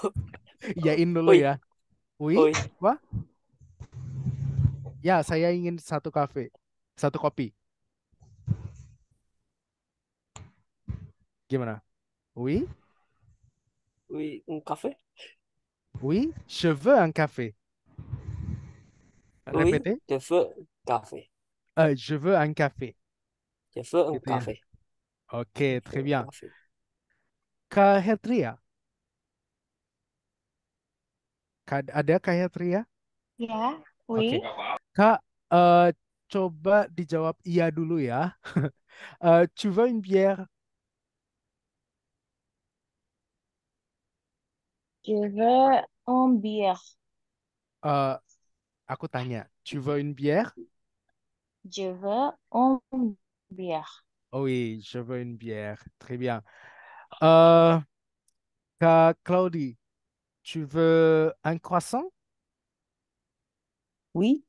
Yain dulu Ui. ya. Ui, Ui. Apa? Ya, saya ingin satu kafe. Satu kopi. Gimana? Oui. Oui, un café. Oui, je veux un café. Oui, Répétez. Je veux café. Euh, je veux un café. Je veux un café. Gitu ya. Ok, très bien. Café. Kad, Ada Kak Yatria? Ya, Oke. Okay. Kak, uh, coba dijawab iya dulu ya. uh, tu veux une bière? Je veux une bière. Uh, aku tanya, tu veux une bière? Je veux une bière. Oh oui, je veux une bière. Très bien. Uh, Kak Claudie, Tu veux un croissant? Oui,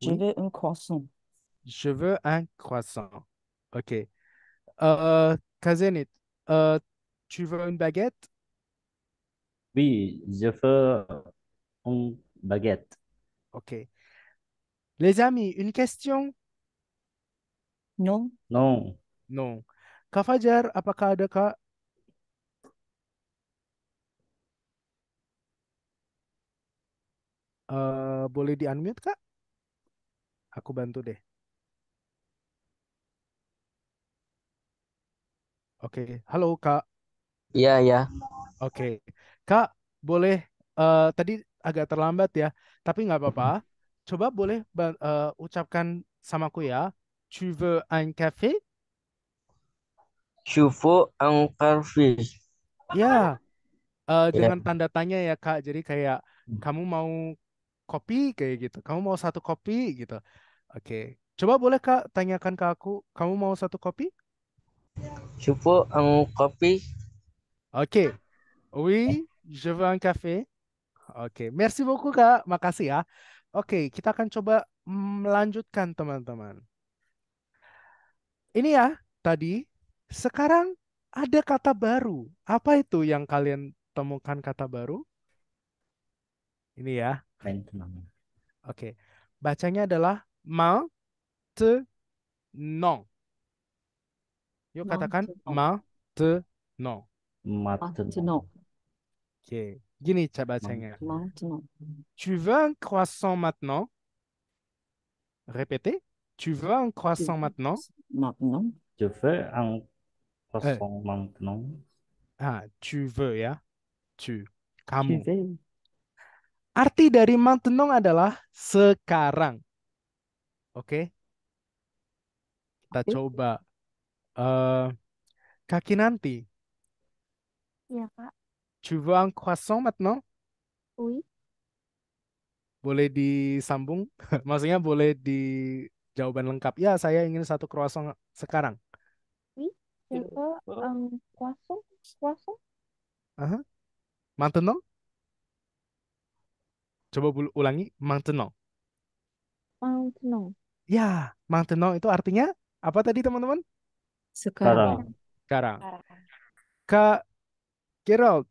je veux un croissant. Je veux un croissant. OK. Euh, Kazenit, euh, tu veux une baguette? Oui, je veux une baguette. OK. Les amis, une question? Non, Non, Non. apakah ada Eh, boleh di unmute kak? Aku bantu deh. Oke, okay. halo kak. Iya ya. Oke, okay. kak boleh uh, tadi agak terlambat ya, tapi nggak apa-apa. Mm-hmm. Coba boleh uh, ucapkan sama aku ya. Tu veux un café? Tu veux un café? Ya, yeah. uh, yeah. dengan tanda tanya ya kak. Jadi kayak mm. kamu mau kopi kayak gitu kamu mau satu kopi gitu oke okay. coba boleh kak tanyakan ke aku kamu mau satu kopi Cupo mau um, kopi oke okay. oui je veux un café oke okay. merci beaucoup kak makasih ya oke okay, kita akan coba melanjutkan teman-teman ini ya tadi sekarang ada kata baru apa itu yang kalian temukan kata baru Ini ya. Oke. Bacanya adalah non. Yuk katakan maintenant. Maintenant. Oke. Gini cara bacanya. Maintenant. Tu veux un croissant maintenant? Répétez. Tu veux un croissant maintenant? Maintenant. Tu veux un euh. croissant maintenant. Ah, tu veux ya? Tu. Kamu. Tu veux. Arti dari mantenong adalah sekarang. Oke. Okay? Kita okay. coba. Uh, kaki nanti. Iya, Kak. coba ang croissant Oui. Boleh disambung? Maksudnya boleh di jawaban lengkap. Ya, saya ingin satu croissant sekarang. Oui, je eh, eh. croissant. Croissant? Uh -huh. Coba ulangi mangtenong. Mangtenong. Ya, mangtenong itu artinya apa tadi teman-teman? Sekarang. Sekarang. ka Gerald.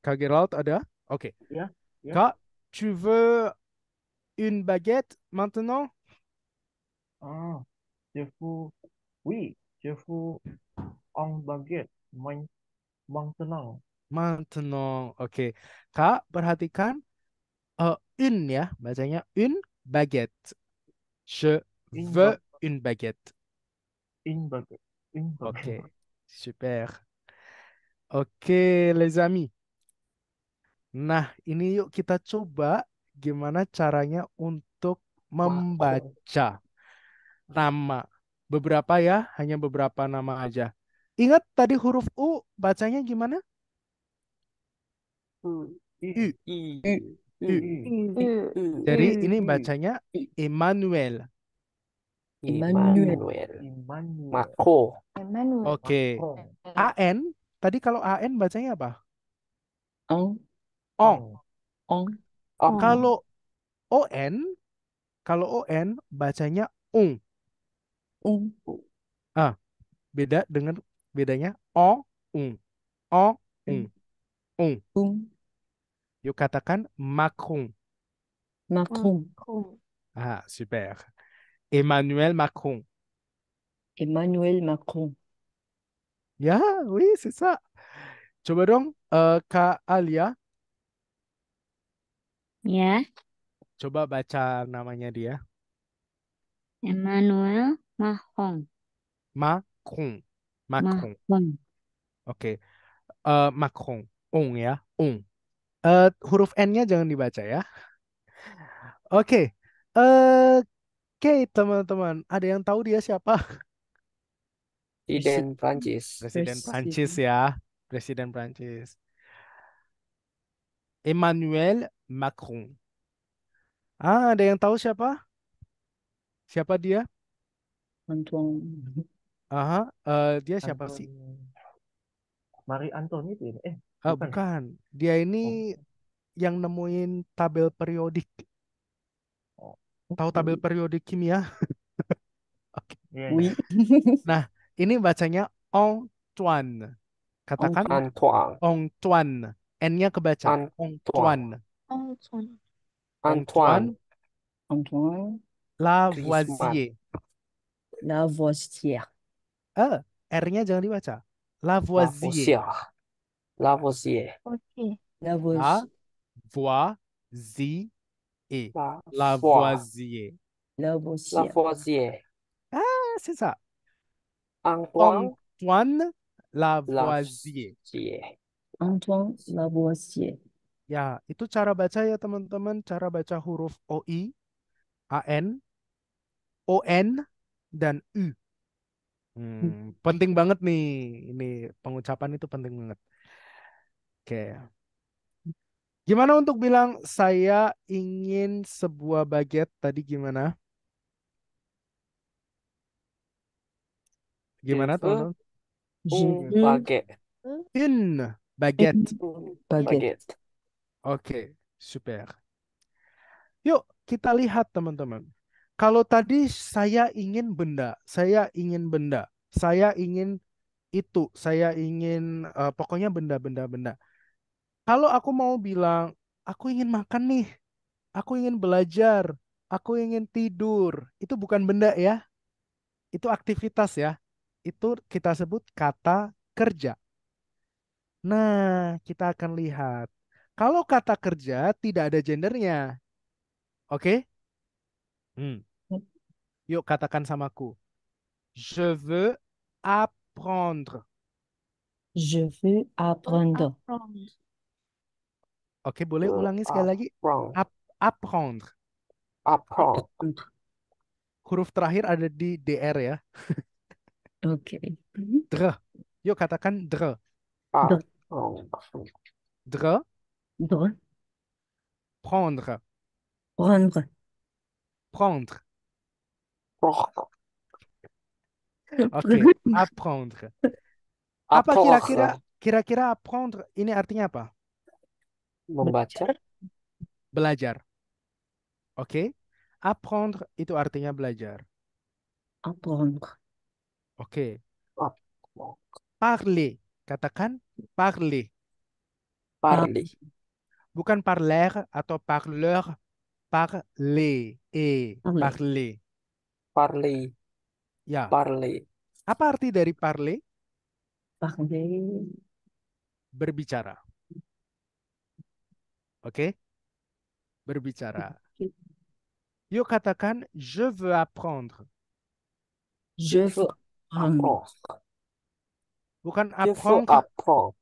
Kak Gerald ada? Oke. Okay. Ya, yeah, yeah. Kak, tu veux une baguette maintenant? Ah, je veux... Oui, je veux une baguette maintenant. Maintenant. Oke. Kak, perhatikan uh, eh, une ya, bacanya une baguette. Je veux baguette. une baguette. Une baguette. Oke, super. Oke, les amis. Nah, ini yuk kita coba gimana caranya untuk membaca nama. Beberapa ya, hanya beberapa nama aja. Ingat tadi huruf U bacanya gimana? Jadi ini bacanya Emmanuel. Emmanuel. Mako. Oke. AN tadi kalau AN bacanya apa? Ong. Ong. Ong. Ong. Kalau ON kalau ON bacanya ung. Ung. Ah, beda dengan bedanya o ung. O ung. Um. Um. Yuk katakan Macron. Macron. Ah, super. Emmanuel Macron. Emmanuel Macron. Ya, oui, c'est ça. Coba dong, uh, Kak Alia. Ya. Coba baca namanya dia. Emmanuel Macron. Macron. Macron. Macron. Oke. Okay. Uh, eh, Macron. Ung ya, ung. Uh, huruf N-nya jangan dibaca ya. Oke. Eh, oke, teman-teman. Ada yang tahu dia siapa? Presiden Prancis. Presiden Prancis ya. Presiden Prancis. Emmanuel Macron. Ah, ada yang tahu siapa? Siapa dia? Antoine. Aha, uh, dia siapa Antoine. sih? Marie Antoinette. Eh, Ah, bukan. bukan. Dia ini oh. yang nemuin tabel periodik. Oh. Tahu tabel periodik kimia? Oke. Okay. Iya, iya. Nah, ini bacanya Ong Tuan. Katakan Ong Tuan. Ong Tuan. N-nya kebaca. Tuan. Ong Tuan. Ong Tuan. Antoine. Antoine. Lavoisier. Lavoisier. Eh, R-nya jangan dibaca. Lavoisier. Lavoisier. Lavoisier. Ok. E. La La e. Lavoisier. La Lavoisier. Ah, c'est ça. Antoine. Antoine Lavoisier. E. Antoine Lavoisier. Ya, itu cara baca ya teman-teman. Cara baca huruf o i a n o n dan U. Hmm, penting banget nih. Ini pengucapan itu penting banget. Oke. Gimana untuk bilang saya ingin sebuah baget tadi gimana? Gimana tuh? Baget. In baget. Baget. Oke, super. Yuk, kita lihat teman-teman. Kalau tadi saya ingin benda, saya ingin benda, saya ingin itu, saya ingin uh, pokoknya benda-benda-benda. Kalau aku mau bilang, aku ingin makan nih, aku ingin belajar, aku ingin tidur, itu bukan benda ya. Itu aktivitas ya. Itu kita sebut kata kerja. Nah, kita akan lihat. Kalau kata kerja tidak ada gendernya. Oke? Okay? Hmm. Yuk katakan samaku. Je veux apprendre. Je veux apprendre. apprendre. Oke, boleh hmm, ulangi sekali lagi? Apprendre. apprendre. Huruf terakhir ada di DR ya. Oke. Dr. Dre. Yuk katakan dre. Dre. Dre. Prendre. Prendre. Prendre. Oke, apprendre. Apa kira-kira kira-kira apprendre ini artinya apa? Membaca. Belajar. Oke. Okay? Apprendre itu artinya belajar. Apprendre. Oke. Okay. Parler. Katakan parler. Parler. Bukan parler atau parleur. Parler. E. Parler. Parler. Ya. Parler. Apa arti dari parler? Parler. Berbicara. Oke? Okay? Berbicara. Yuk katakan je veux apprendre. Je veux apprendre. Bukan apprendre. Je veux apprendre.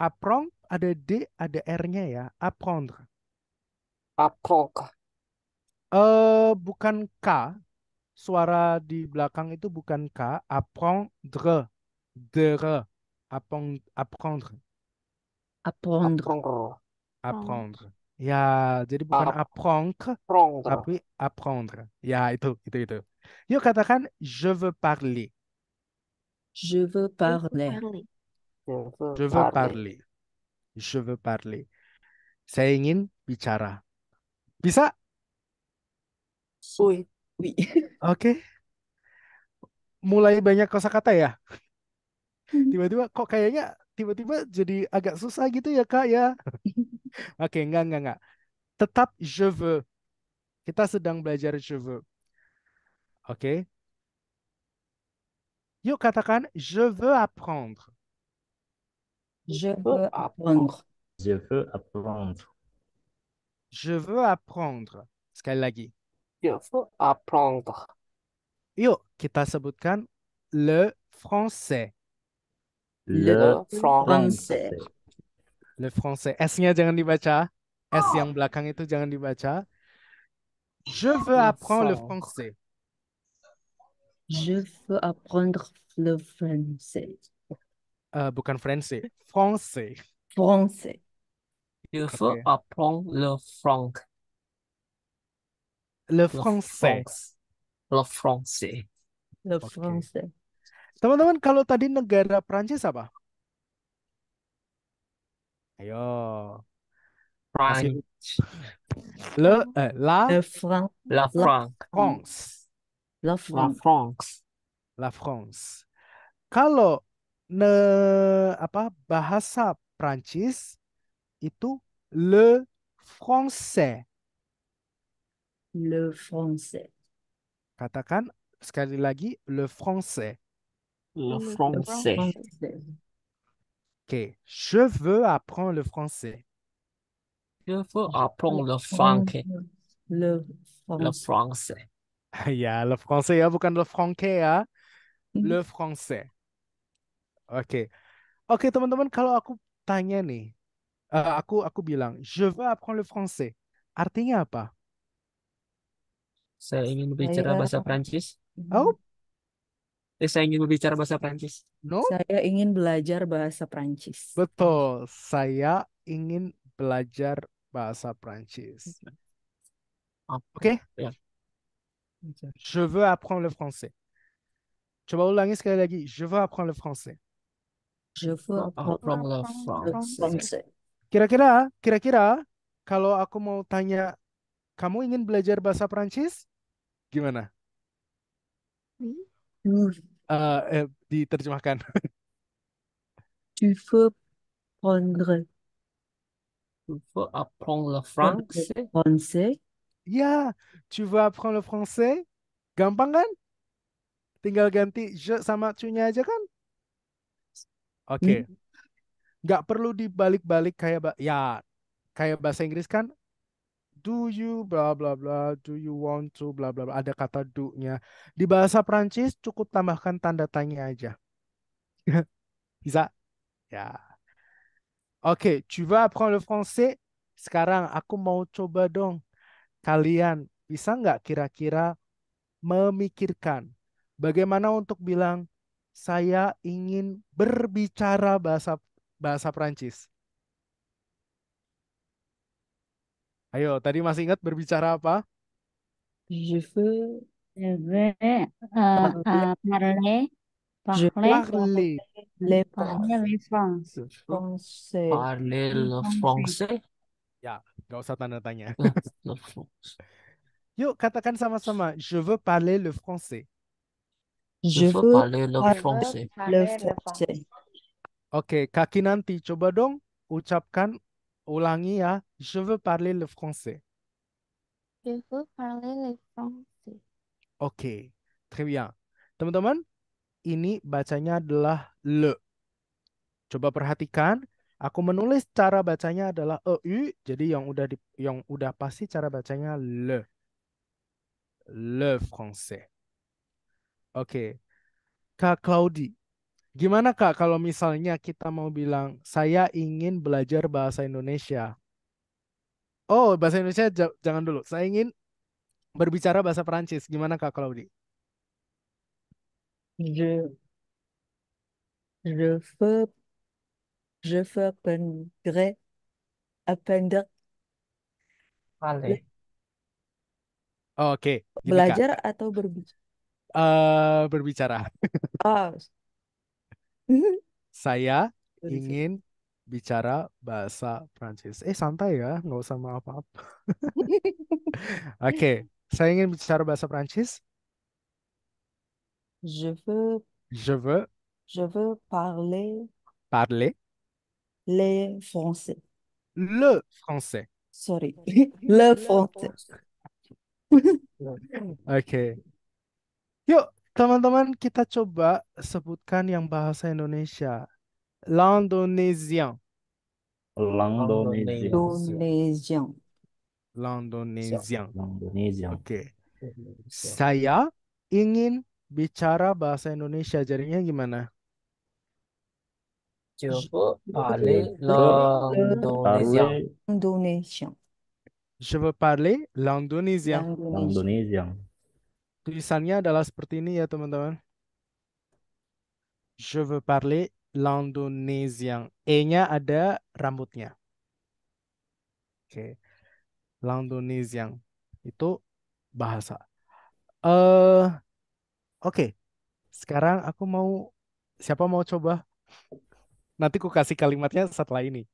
Apprendre ada D, ada R-nya ya. Apprendre. Apprendre. Eh uh, bukan K. Suara di belakang itu bukan K. Apprendre. Dere. Apprendre. Apprendre. Apprendre. Apprendre. Ya, jadi bukan apprendre, Apprendre. tapi apprendre. Ya, itu, itu, itu. Yuk katakan, je veux parler. Je veux parler. Je veux parler. Je veux parler. Saya ingin bicara. Bisa? Oui. Oui. Oke. Okay. Mulai banyak kosakata ya? Hmm. Tiba-tiba kok kayaknya tiba-tiba jadi agak susah gitu ya, Kak ya? Ok, enggak, enggak, enggak. Tetap je veux. Kita sedang belajar je veux. Oke. Yuk katakan je veux apprendre. Je veux apprendre. Je veux apprendre. Je veux apprendre. Sekali lagi. Je veux apprendre. Yo, kita sebutkan le français. Le, français. Le Français. S-nya jangan dibaca. S yang oh. belakang itu jangan dibaca. Je veux apprendre le français. Je veux apprendre le français. Uh, bukan français, français. Français. Je veux okay. apprendre le franc. Le français. Le français. Le français. Teman-teman, kalau tadi negara Prancis apa? Ayo. Prancis Le, eh, la, Le Fran la, France. La France. La France. La France. Kalau ne apa bahasa Prancis itu le français. Le français. Katakan sekali lagi le français. Le français. Le français. OK. Je veux apprendre le français. Je veux apprendre le français. Le français. Le français. Ah, a le français ya, bukan le français, ya. Mhm. Le français. OK. OK, Oke, teman-teman, kalau aku tanya nih, uh, aku aku bilang, je veux apprendre le français. Artinya apa? Saya ingin bicara bahasa Prancis. Oh, Eh, saya ingin berbicara bahasa Prancis. No. Saya ingin belajar bahasa Prancis. Betul. Saya ingin belajar bahasa Prancis. Oke? Okay. Yeah. Je veux apprendre le français. Coba ulangi sekali lagi. Je veux apprendre le français. Je veux oh, apprendre le français. Kira-kira, kira-kira kalau aku mau tanya, kamu ingin belajar bahasa Prancis? Gimana? Oui uh, eh, diterjemahkan. Tu veux prendre. Tu veux apprendre le français? Ya, tu veux apprendre le français? Gampang kan? Tinggal ganti je sama cunya aja kan? Oke. Okay. Mm. Gak perlu dibalik-balik kayak ya kayak bahasa Inggris kan do you bla bla bla, do you want to bla bla bla. Ada kata do-nya. Di bahasa Prancis cukup tambahkan tanda tanya aja. Bisa? Ya. Oke, okay, tu vas apprendre le français? Sekarang aku mau coba dong. Kalian bisa nggak kira-kira memikirkan bagaimana untuk bilang saya ingin berbicara bahasa bahasa Prancis? Ayo, tadi masih ingat berbicara apa? Je veux, je veux euh, euh, parler, eh, parler, parler, le parler français. Français. Parler le français. Ya, nggak usah tanda tanya. le français. Yuk, katakan sama-sama. Je veux parler le français. Je, je veux parler le français. Le français. Oke, okay, kaki nanti coba dong ucapkan ulangi ya. Je veux parler le français. Je veux parler le français. Oke, okay. très bien. Teman-teman, ini bacanya adalah le. Coba perhatikan, aku menulis cara bacanya adalah eu, jadi yang udah di, yang udah pasti cara bacanya le. Le français. Oke. Okay. Kak Claudie, Gimana Kak kalau misalnya kita mau bilang saya ingin belajar bahasa Indonesia? Oh, bahasa Indonesia jangan dulu. Saya ingin berbicara bahasa Perancis. Gimana Kak kalau di? Je, je veux, je veux apprendre, apprendre Vale. Oke, okay. Belajar atau eh, berbicara? Uh, berbicara. Oh, Saya ingin bicara bahasa Prancis. Eh santai ya, nggak usah maaf apa Oke, okay. saya ingin bicara bahasa Prancis. Je veux. Je veux. Je veux parler. Parler. Le français. Le français. Sorry. Le français. Oke. Okay. Yuk, Teman-teman, kita coba sebutkan yang bahasa Indonesia. Landonesian. Landonesian. Landonesian. Landonesian. Oke. Okay. Saya ingin bicara bahasa Indonesia. jadinya gimana? Coba parler l'Indonésien. L'Indonésien. Je veux parler l'Indonésien. L'Indonésien. Tulisannya adalah seperti ini ya teman-teman. Je veux parler l'indonésien. E-nya ada rambutnya. Oke. Okay. L'indonésien. Itu bahasa. uh, Oke. Okay. Sekarang aku mau siapa mau coba? Nanti ku kasih kalimatnya setelah ini.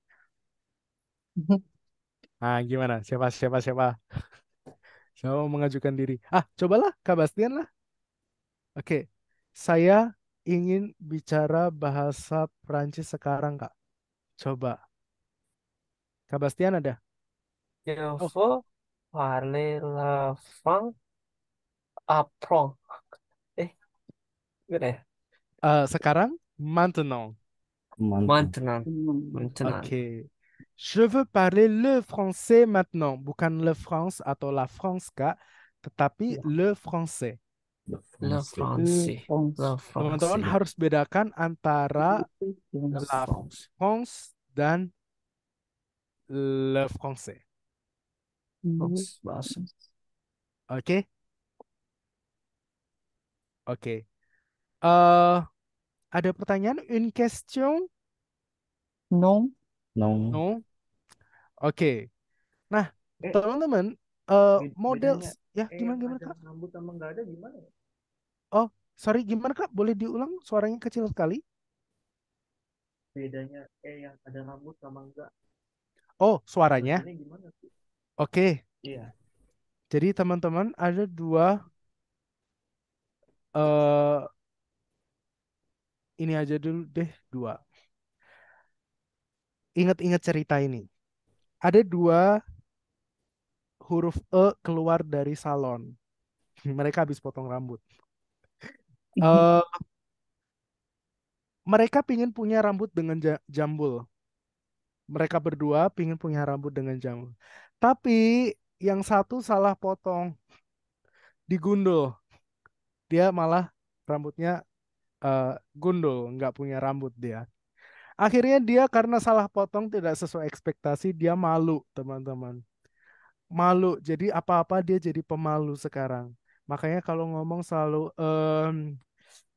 Nah, gimana? Siapa siapa siapa? saya mau mengajukan diri. Ah, cobalah Kak Bastian lah. Oke, saya ingin bicara bahasa Perancis sekarang, Kak. Coba. Kak Bastian ada? Il faut parler la langue Eh, gimana ya? Uh, sekarang, maintenant. Maintenant. Maintenant. Oke. Okay. Je veux parler le français maintenant. Bukan le France atau la France, Kak. Tetapi ya. le français. Le français. Teman-teman harus bedakan antara le la France dan le français. Oke? Oke. Okay. Uh, eh, ada pertanyaan? Une question? Non. Non. Non. Oke. Nah, eh, teman-teman, uh, model ya eh, gimana gimana Kak? Rambut sama nggak ada gimana ya? Oh, sorry gimana Kak? Boleh diulang suaranya kecil sekali? Bedanya eh yang ada rambut sama enggak? Oh, suaranya. gimana sih? Oke. Iya. Jadi teman-teman ada dua uh, ini aja dulu deh dua. Ingat-ingat cerita ini ada dua huruf E keluar dari salon. Mereka habis potong rambut. uh, mereka pingin punya rambut dengan jambul. Mereka berdua pingin punya rambut dengan jambul. Tapi yang satu salah potong. Digundul. Dia malah rambutnya uh, gundul. Nggak punya rambut dia. Akhirnya dia karena salah potong tidak sesuai ekspektasi, dia malu, teman-teman. Malu. Jadi apa-apa dia jadi pemalu sekarang. Makanya kalau ngomong selalu ehm,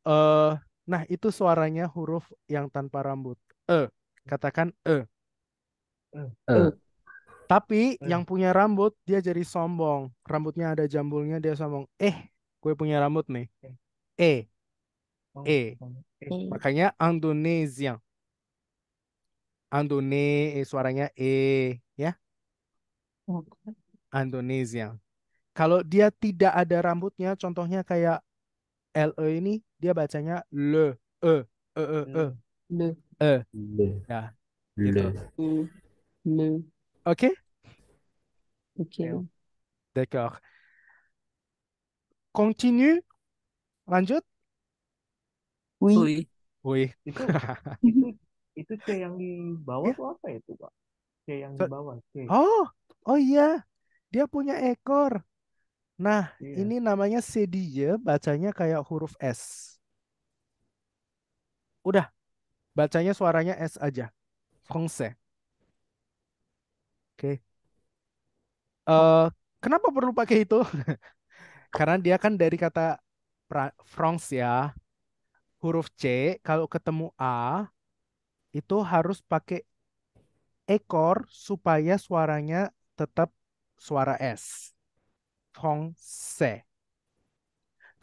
eh nah itu suaranya huruf yang tanpa rambut. E. Katakan e. e. E. Tapi e. yang punya rambut dia jadi sombong. Rambutnya ada jambulnya dia sombong. Eh, gue punya rambut nih. E. E. Oh, e. E. e. Makanya Indonesia. Andone eh, suaranya E ya. Indonesia. Oh. Kalau dia tidak ada rambutnya, contohnya kayak LE ini, dia bacanya le, e, e, e, e. Le. E. Le. Ya. Gitu. Le. Oke? Oke. D'accord. Continue. Lanjut? Oui. Oui. Oui. itu C yang di bawah ya. tuh apa itu pak C yang di bawah C oh oh iya dia punya ekor nah iya. ini namanya sedie bacanya kayak huruf S udah bacanya suaranya S aja Kongse oke okay. uh, eh, kenapa perlu pakai itu karena dia kan dari kata France ya huruf C kalau ketemu A itu harus pakai ekor supaya suaranya tetap suara S. fong se.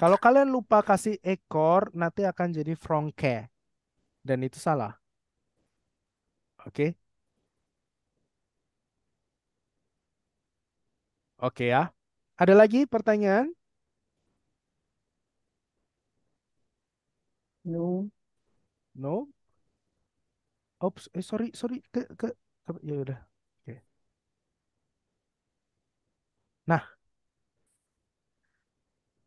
Kalau kalian lupa kasih ekor, nanti akan jadi frongke. Dan itu salah. Oke. Okay? Oke okay, ya. Ada lagi pertanyaan? No. No? Ops, eh sorry, sorry ke ke ya udah. Oke. Nah.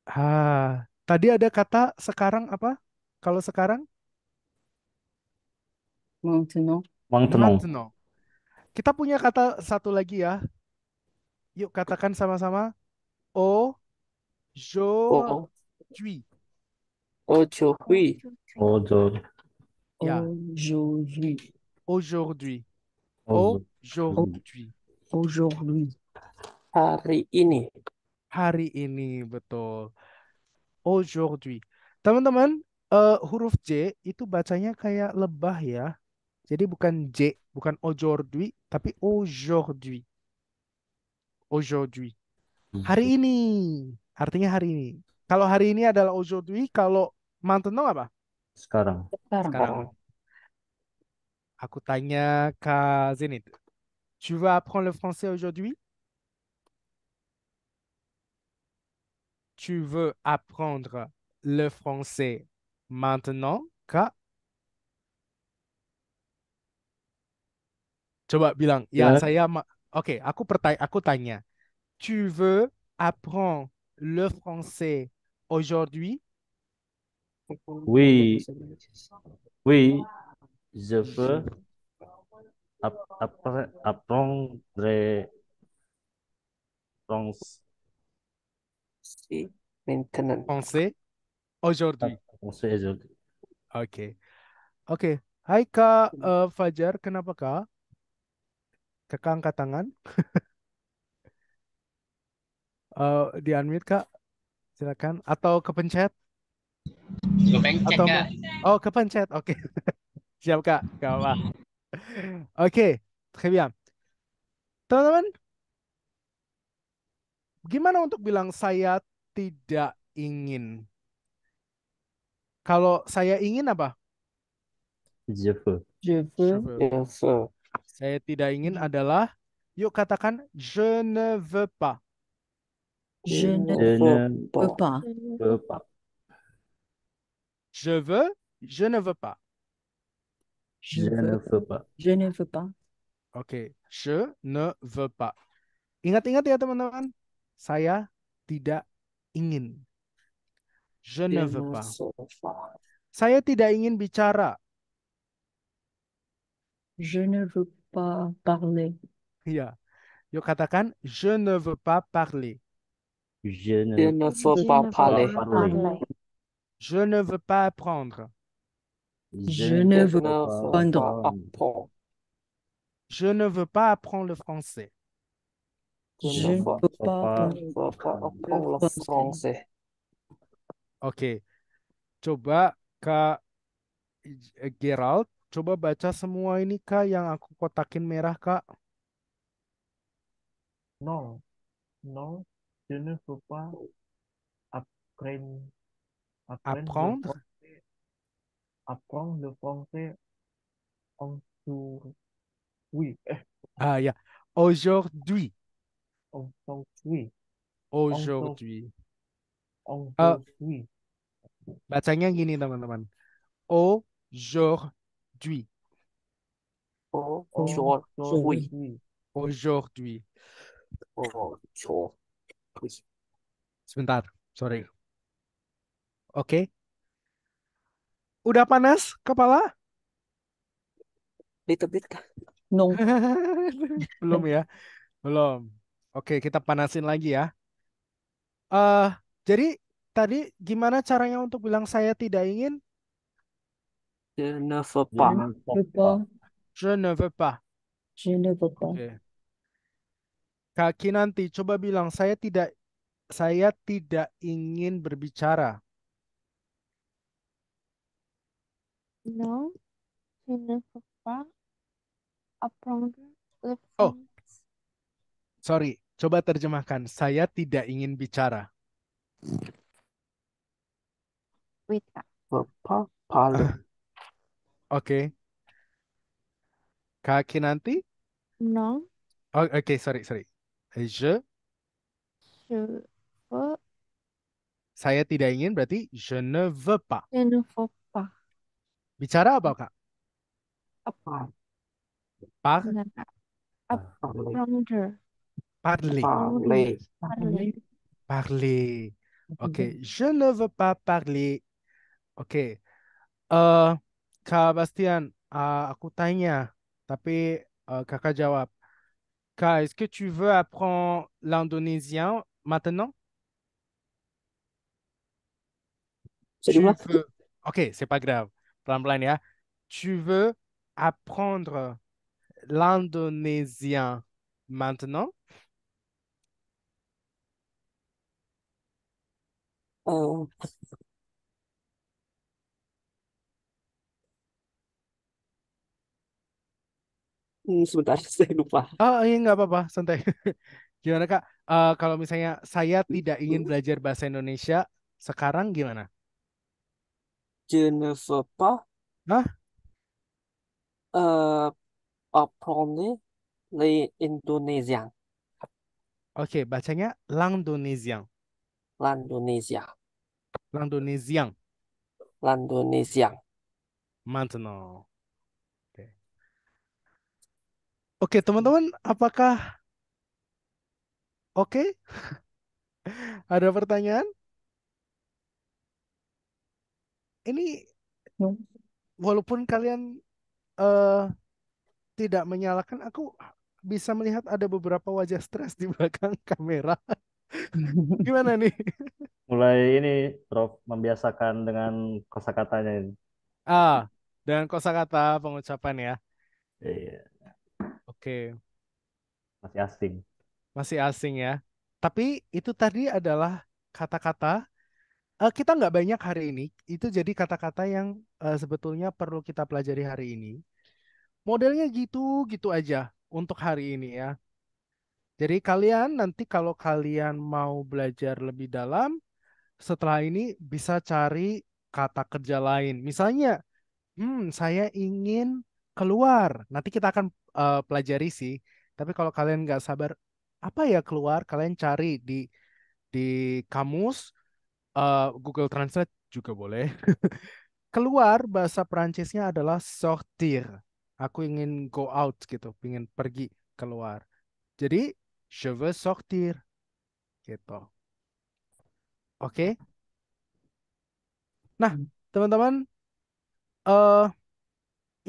Ah, tadi ada kata sekarang apa? Kalau sekarang? Want to know. Want Kita punya kata satu lagi ya. Yuk katakan sama-sama. O, Jo, jui. O, Jo, Hui. O, Jo. Yeah. Aujourd'hui. Aujourd'hui. Aujourd'hui. Aujourd'hui. Hari ini. Hari ini, betul. Aujourd'hui. Teman-teman, uh, huruf J itu bacanya kayak lebah ya. Jadi bukan J, bukan aujourd'hui, tapi aujourd'hui. Aujourd'hui. Hari mhm. ini. Artinya hari ini. Kalau hari ini adalah aujourd'hui, kalau maintenant apa? Sekarang. Sekarang. Tu veux apprendre le français aujourd'hui? Tu veux apprendre le français maintenant, Coba bilang, ya, saya Tu veux apprendre le français aujourd'hui? we we the ap apa aprong dre prongs si maintenance français aujourd'hui ah, français aujourd'hui oke okay. oke okay. hai kak uh, Fajar kenapa kak kakak angkat tangan uh, eh, di unmute kak silakan atau kepencet Kepencet, atau Kak. Oh, kepencet. Oke. Okay. Siap, Kak. Gak apa. Oke, okay. bien. Teman-teman, gimana untuk bilang saya tidak ingin? Kalau saya ingin apa? Je veux. Je veux. Saya tidak ingin adalah yuk katakan Je ne veux pas. Je ne veux pas. Je veux, je ne veux pas. Je, je veux, ne veux pas. Je ne veux pas. Oke, je ne veux pas. Ingat-ingat ya teman-teman, saya tidak ingin. Je ne veux pas. Saya tidak ingin bicara. Je ne veux pas parler. Iya. Yuk katakan, je ne veux pas parler. Je ne, je ne veux pas parler. parler. Je ne veux pas apprendre. Je, ne veux pas apprendre. Je ne veux pas apprendre le français. Je, ne veux pas apprendre le français. Ok. Coba Kak Gerald, coba baca semua ini Kak yang aku kotakin merah Kak. Non, non, je ne veux pas apprendre Apprendre. Apprendre le français en jour. Oui. Ah, ya. Yeah. Aujourd'hui. Aujourd'hui. Aujourd'hui. Aujourd'hui. Uh, bacanya gini, teman-teman. Aujourd'hui. Aujourd'hui. Aujourd'hui. Aujourd'hui. Sebentar, sorry. Oke. Udah panas kepala? Little bit kah? No. Belum ya. Belum. Oke, kita panasin lagi ya. Uh, jadi tadi gimana caranya untuk bilang saya tidak ingin? Je ne veux pas. Je ne veux pas. Je ne veux pas. Okay. Kaki nanti coba bilang saya tidak saya tidak ingin berbicara. No, je ne peux pas problem. le Oh, sorry. Coba terjemahkan. Saya tidak ingin bicara. Wita. Papa, pala. Ah. Oke. Kaki nanti? No. Oh, Oke, okay, sorry, sorry. Je. Je veux. Saya tidak ingin berarti je ne veux pas. Je ne veux pas. Bicara apa, Kak? Apa? Par Parler. Parler. Ok. Je ne veux pas parler. Ok. Uh, Kak Bastian, uh, aku tanya, tapi uh, kakak jawab. est-ce que tu veux apprendre l'indonésien maintenant? Tu veux... Ok, c'est pas grave. pelan-pelan ya. Tu veux apprendre l'indonésien maintenant? Oh. Hmm, sebentar, saya lupa. Oh, iya nggak apa-apa, santai. Gimana Kak? Uh, kalau misalnya saya tidak ingin hmm. belajar bahasa Indonesia, sekarang gimana? je ne veux pas Hah? euh, apprendre l'Indonésien. Oke, bacanya Landonesia, Landonesia, Landonesia, L'Indonésien. Maintenant. Oke, teman-teman, apakah oke? Ada pertanyaan? ini hmm. walaupun kalian uh, tidak menyalahkan, aku bisa melihat ada beberapa wajah stres di belakang kamera. Gimana nih? Mulai ini, Prof, membiasakan dengan kosakatanya ini. Ah, dengan kosakata pengucapan ya. Iya. Oke. Masih asing. Masih asing ya. Tapi itu tadi adalah kata-kata Eh, kita nggak banyak hari ini. Itu jadi kata-kata yang uh, sebetulnya perlu kita pelajari hari ini. Modelnya gitu-gitu aja untuk hari ini ya. Jadi kalian nanti kalau kalian mau belajar lebih dalam, setelah ini bisa cari kata kerja lain. Misalnya, hmm, saya ingin keluar. Nanti kita akan uh, pelajari sih. Tapi kalau kalian nggak sabar, apa ya keluar? Kalian cari di di kamus uh, Google Translate juga boleh. Keluar bahasa Perancisnya adalah sortir. Aku ingin go out gitu, ingin pergi keluar. Jadi je veux sortir gitu. Oke. Okay? Nah, teman-teman, uh,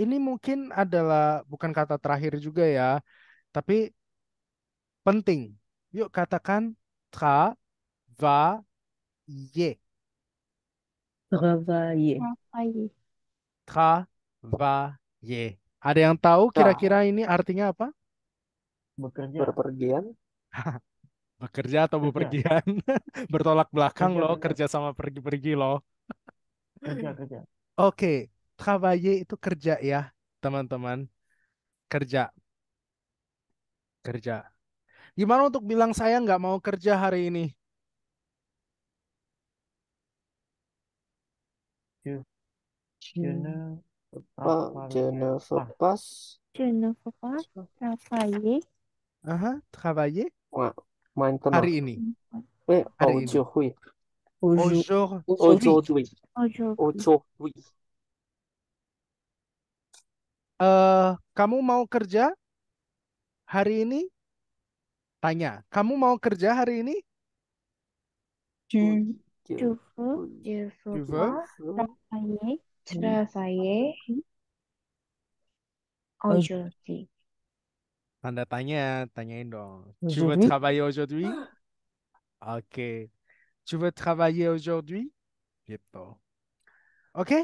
ini mungkin adalah bukan kata terakhir juga ya, tapi penting. Yuk katakan tra va Travailler. Travailler. Travailler. Ada yang tahu kira-kira ini artinya apa? Bekerja. Berpergian. Bekerja atau bepergian? Bertolak belakang loh, kerja. sama pergi-pergi loh. kerja, kerja. Oke, okay. travailler itu kerja ya, teman-teman. Kerja. Kerja. Gimana untuk bilang saya nggak mau kerja hari ini? Je ne veux pas, pas je ne veux pas. Je ne veux pas travailler. Aha, travailler. Ouais. Maintenant. Hari ini. Oui, Hari aujourd'hui. Aujourd'hui. Aujourd'hui. Aujourd'hui. Uh, kamu mau kerja hari ini? Tanya, kamu mau kerja hari ini? Tu, tu veux, tu veux travailler? つらさえ、ojo hmm. oh, Aujourd'hui. Tanda tanya, tanyain dong. Tu veux travailler aujourd'hui? Oke. Tu veux travailler aujourd'hui? Gitu. Oke? Okay?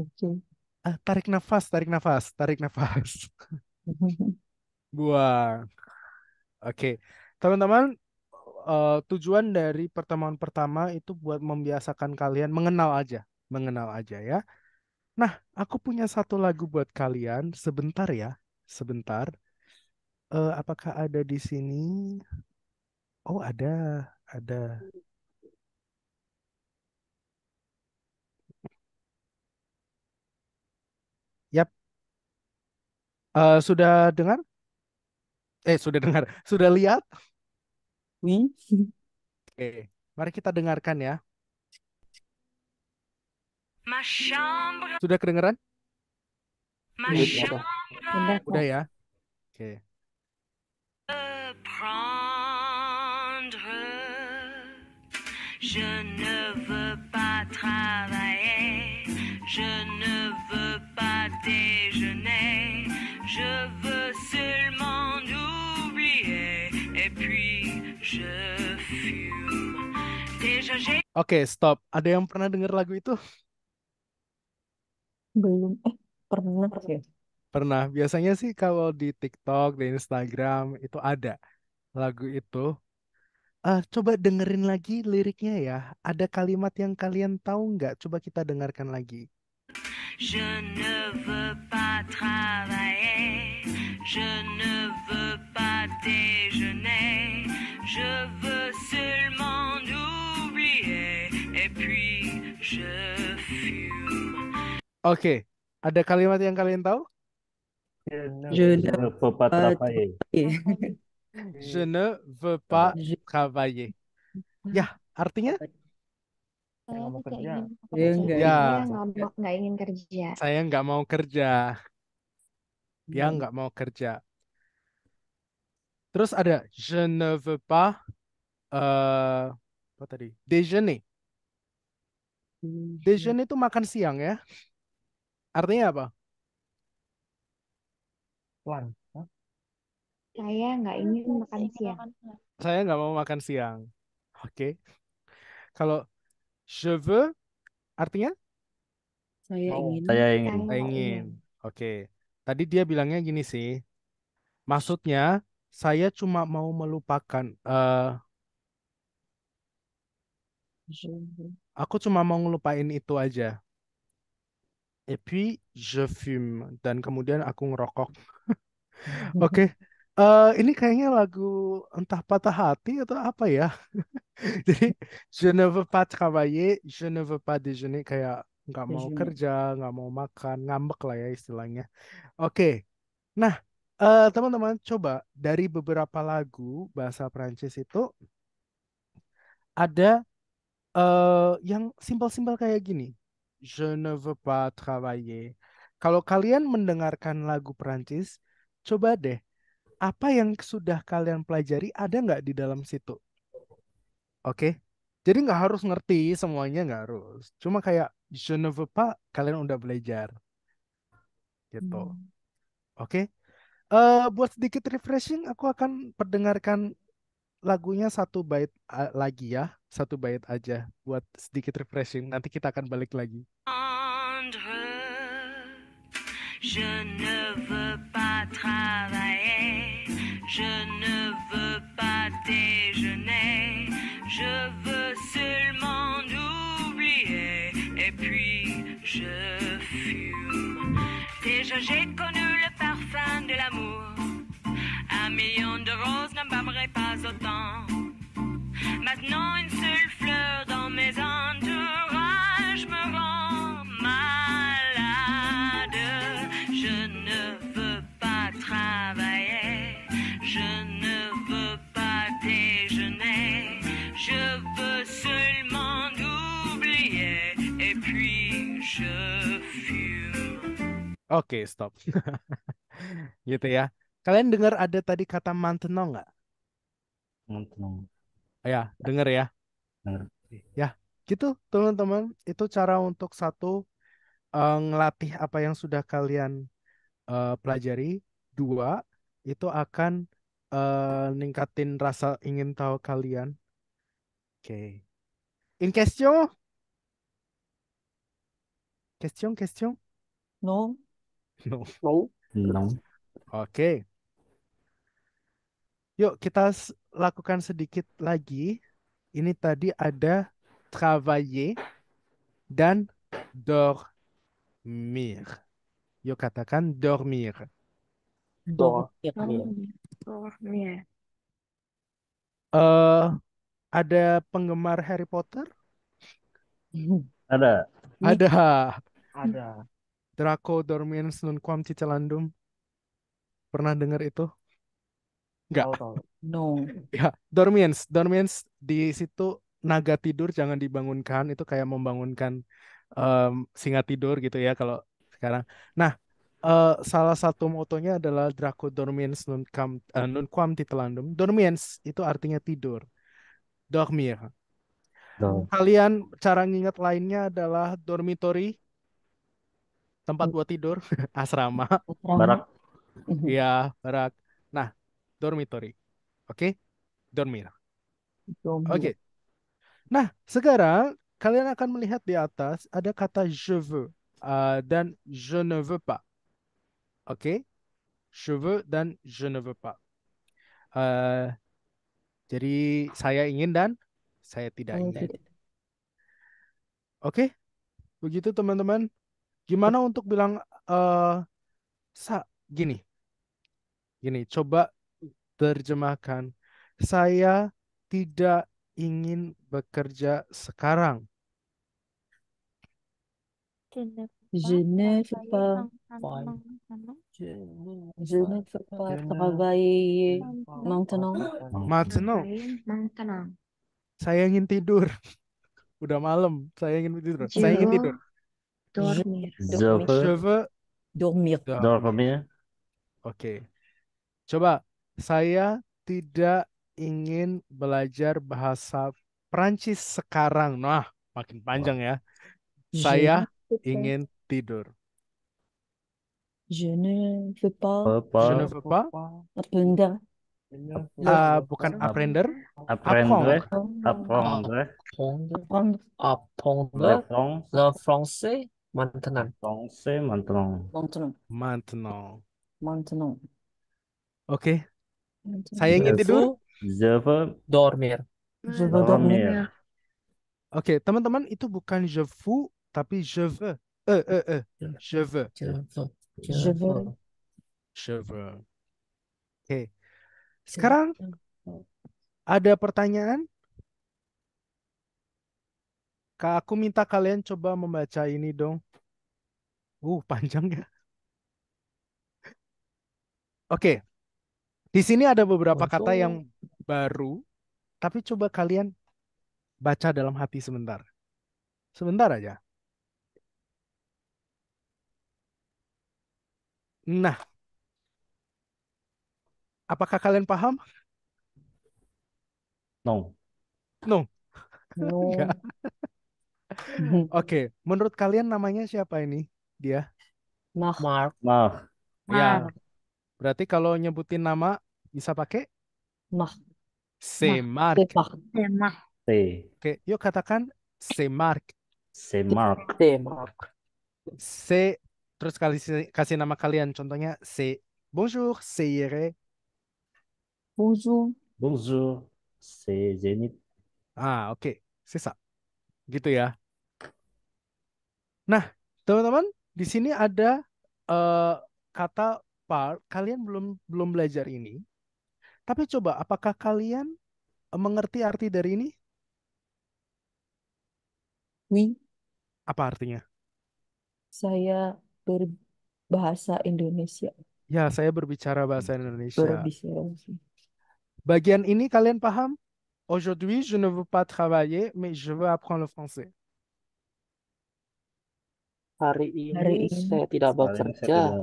Oke. Ah, tarik nafas, tarik nafas, tarik nafas. Buang. Oke. Okay. Teman-teman, uh, tujuan dari pertemuan pertama itu buat membiasakan kalian mengenal aja, mengenal aja ya. Nah, aku punya satu lagu buat kalian sebentar ya, sebentar. Uh, apakah ada di sini? Oh, ada, ada. Yap. Uh, sudah dengar? Eh, sudah dengar. Sudah lihat? Oui. Oke, mari kita dengarkan ya. Sudah kedengeran? Sudah ya. Oke. Je ne veux pas travailler, je ne veux pas déjeuner, je veux seulement Oke, okay, stop. Ada yang pernah dengar lagu itu? Belum. Eh, pernah sih. Pernah. Biasanya sih kalau di TikTok, di Instagram itu ada lagu itu. Uh, coba dengerin lagi liriknya ya. Ada kalimat yang kalian tahu nggak? Coba kita dengarkan lagi. Je ne veux pas travailler, je ne veux pas déjeuner, je veux Oke, ada kalimat yang kalian tahu? Je ne veux pas travailler. Je ne veux pas travailler. Ya, artinya? Saya mau kerja. nggak Ya, Saya nggak ingin kerja. saya nggak mau kerja. Dia Hmm. nggak mau kerja. Terus ada je ne veux pas eh apa tadi? Déjeuner. Hmm. Déjeuner itu makan siang ya. Artinya apa? Pelan. Saya nggak ingin makan siang. Saya nggak mau makan siang. Oke. Okay. Kalau je veux artinya? Saya ingin. Saya ingin. Saya ingin. Oke. Okay. Tadi dia bilangnya gini sih. Maksudnya saya cuma mau melupakan uh, Aku cuma mau ngelupain itu aja et puis je fume dan kemudian aku ngerokok. Oke, okay. uh, eh, ini kayaknya lagu entah patah hati atau apa ya. Jadi je ne veux pas travailler, je ne veux pas déjeuner kayak nggak mau kerja, nggak mau makan, ngambek lah ya istilahnya. Oke, okay. nah uh, teman-teman coba dari beberapa lagu bahasa Prancis itu ada uh, yang simpel-simpel kayak gini je ne veux pas travailler. Kalau kalian mendengarkan lagu Perancis, coba deh, apa yang sudah kalian pelajari ada nggak di dalam situ? Oke, okay? jadi nggak harus ngerti semuanya nggak harus. Cuma kayak je ne veux pas kalian udah belajar, gitu. Hmm. Oke, okay? uh, eh, buat sedikit refreshing, aku akan perdengarkan lagunya satu bait lagi ya, satu bait aja buat sedikit refreshing. Nanti kita akan balik lagi. je ne veux pas travailler, je ne veux pas déjeuner, je veux seulement oublier et puis je fume. Déjà j'ai connu le parfum de l'amour pas autant. Maintenant, une seule fleur dans mes entourages me rend malade. Je ne veux pas travailler, je ne veux pas déjeuner, je veux seulement oublier et puis je fume. Ok, stop. gitu ya. Kalian dengar ada tadi kata mantenong nggak? teman-teman. Ya, denger ya. Denger. Ya, gitu teman-teman. Itu cara untuk satu uh, ngelatih apa yang sudah kalian uh, pelajari. Dua, itu akan uh, ningkatin rasa ingin tahu kalian. Oke. Okay. In question? Question, question? No. No. No. No. Oke. Okay. Yuk kita lakukan sedikit lagi. Ini tadi ada travailler dan dormir. Yuk katakan dormir. Dormir. Dormir. Uh, ada penggemar Harry Potter? Ada. Ada. Ada. Draco Dormiens Nunquam Cicalandum. Pernah dengar itu? Enggak. No. ya, dormience. Dormience di situ naga tidur jangan dibangunkan itu kayak membangunkan um, singa tidur gitu ya kalau sekarang. Nah, uh, salah satu motonya adalah Draco dormiens non, cam, uh, eh, non quam titelandum. Dormiens itu artinya tidur. Dormir. No. Kalian cara ngingat lainnya adalah dormitory tempat hmm. buat tidur, asrama. Barak. Iya, barak. Nah, dormitory. Oke? Okay? Dormir. Oke. Okay. Nah, sekarang kalian akan melihat di atas ada kata je veux uh, dan je ne veux pas. Oke? Okay? Je veux dan je ne veux pas. Uh, jadi saya ingin dan saya tidak ingin. Oke? Okay? Begitu teman-teman. Gimana untuk bilang uh, sa gini? Gini, coba terjemahkan, saya tidak ingin bekerja sekarang. Je ne veux pas. Je ne veux pas travailler maintenant. Maintenant. Maintenant. Saya ingin tidur. Udah malam. Saya ingin tidur. Saya ingin tidur. Dormir. Je veux dormir. Dormir. Oke. Okay. Coba saya tidak ingin belajar bahasa Prancis sekarang. Nah, makin panjang ya. Saya ingin tidur. Je ne veux pas. Je ne veux pas. Apprendre. Uh, bukan apprendre. Apprendre. Apprendre. Apprendre. Apprendre. Le français maintenant. Français maintenant. Maintenant. Maintenant. Maintenant. Oke, okay, saya ingin tidur. Zeva Dormir. Zeva Dormir. Oke, okay, teman-teman itu bukan je fou, tapi je veux. Eh, eh, Je veux. Je veux. Je veux. Oke. Okay. Sekarang ada pertanyaan? Kak, aku minta kalian coba membaca ini dong. Uh, panjang ya. Oke. Okay. Di sini ada beberapa kata yang baru, tapi coba kalian baca dalam hati sebentar. Sebentar aja. Nah, apakah kalian paham? No. No. No. Oke, okay. menurut kalian namanya siapa ini? Dia? Mark. Mark. Mark. Ya. Mark. Berarti kalau nyebutin nama bisa pakai mah. Semark. semark Se. Oke, yuk katakan Semark. Semark. Semark. Se terus kali kasih nama kalian contohnya se bonjour seire bonjour bonjour se zenit ah oke okay. sisa gitu ya nah teman-teman di sini ada uh, kata part kalian belum belum belajar ini. Tapi coba apakah kalian mengerti arti dari ini? Oui. Apa artinya? Saya berbahasa Indonesia. Ya, saya berbicara bahasa Indonesia. Berbicara. Bagian ini kalian paham? Aujourd'hui, je ne veux pas travailler, mais je veux apprendre le français. Hari ini, Hari ini saya tidak bekerja,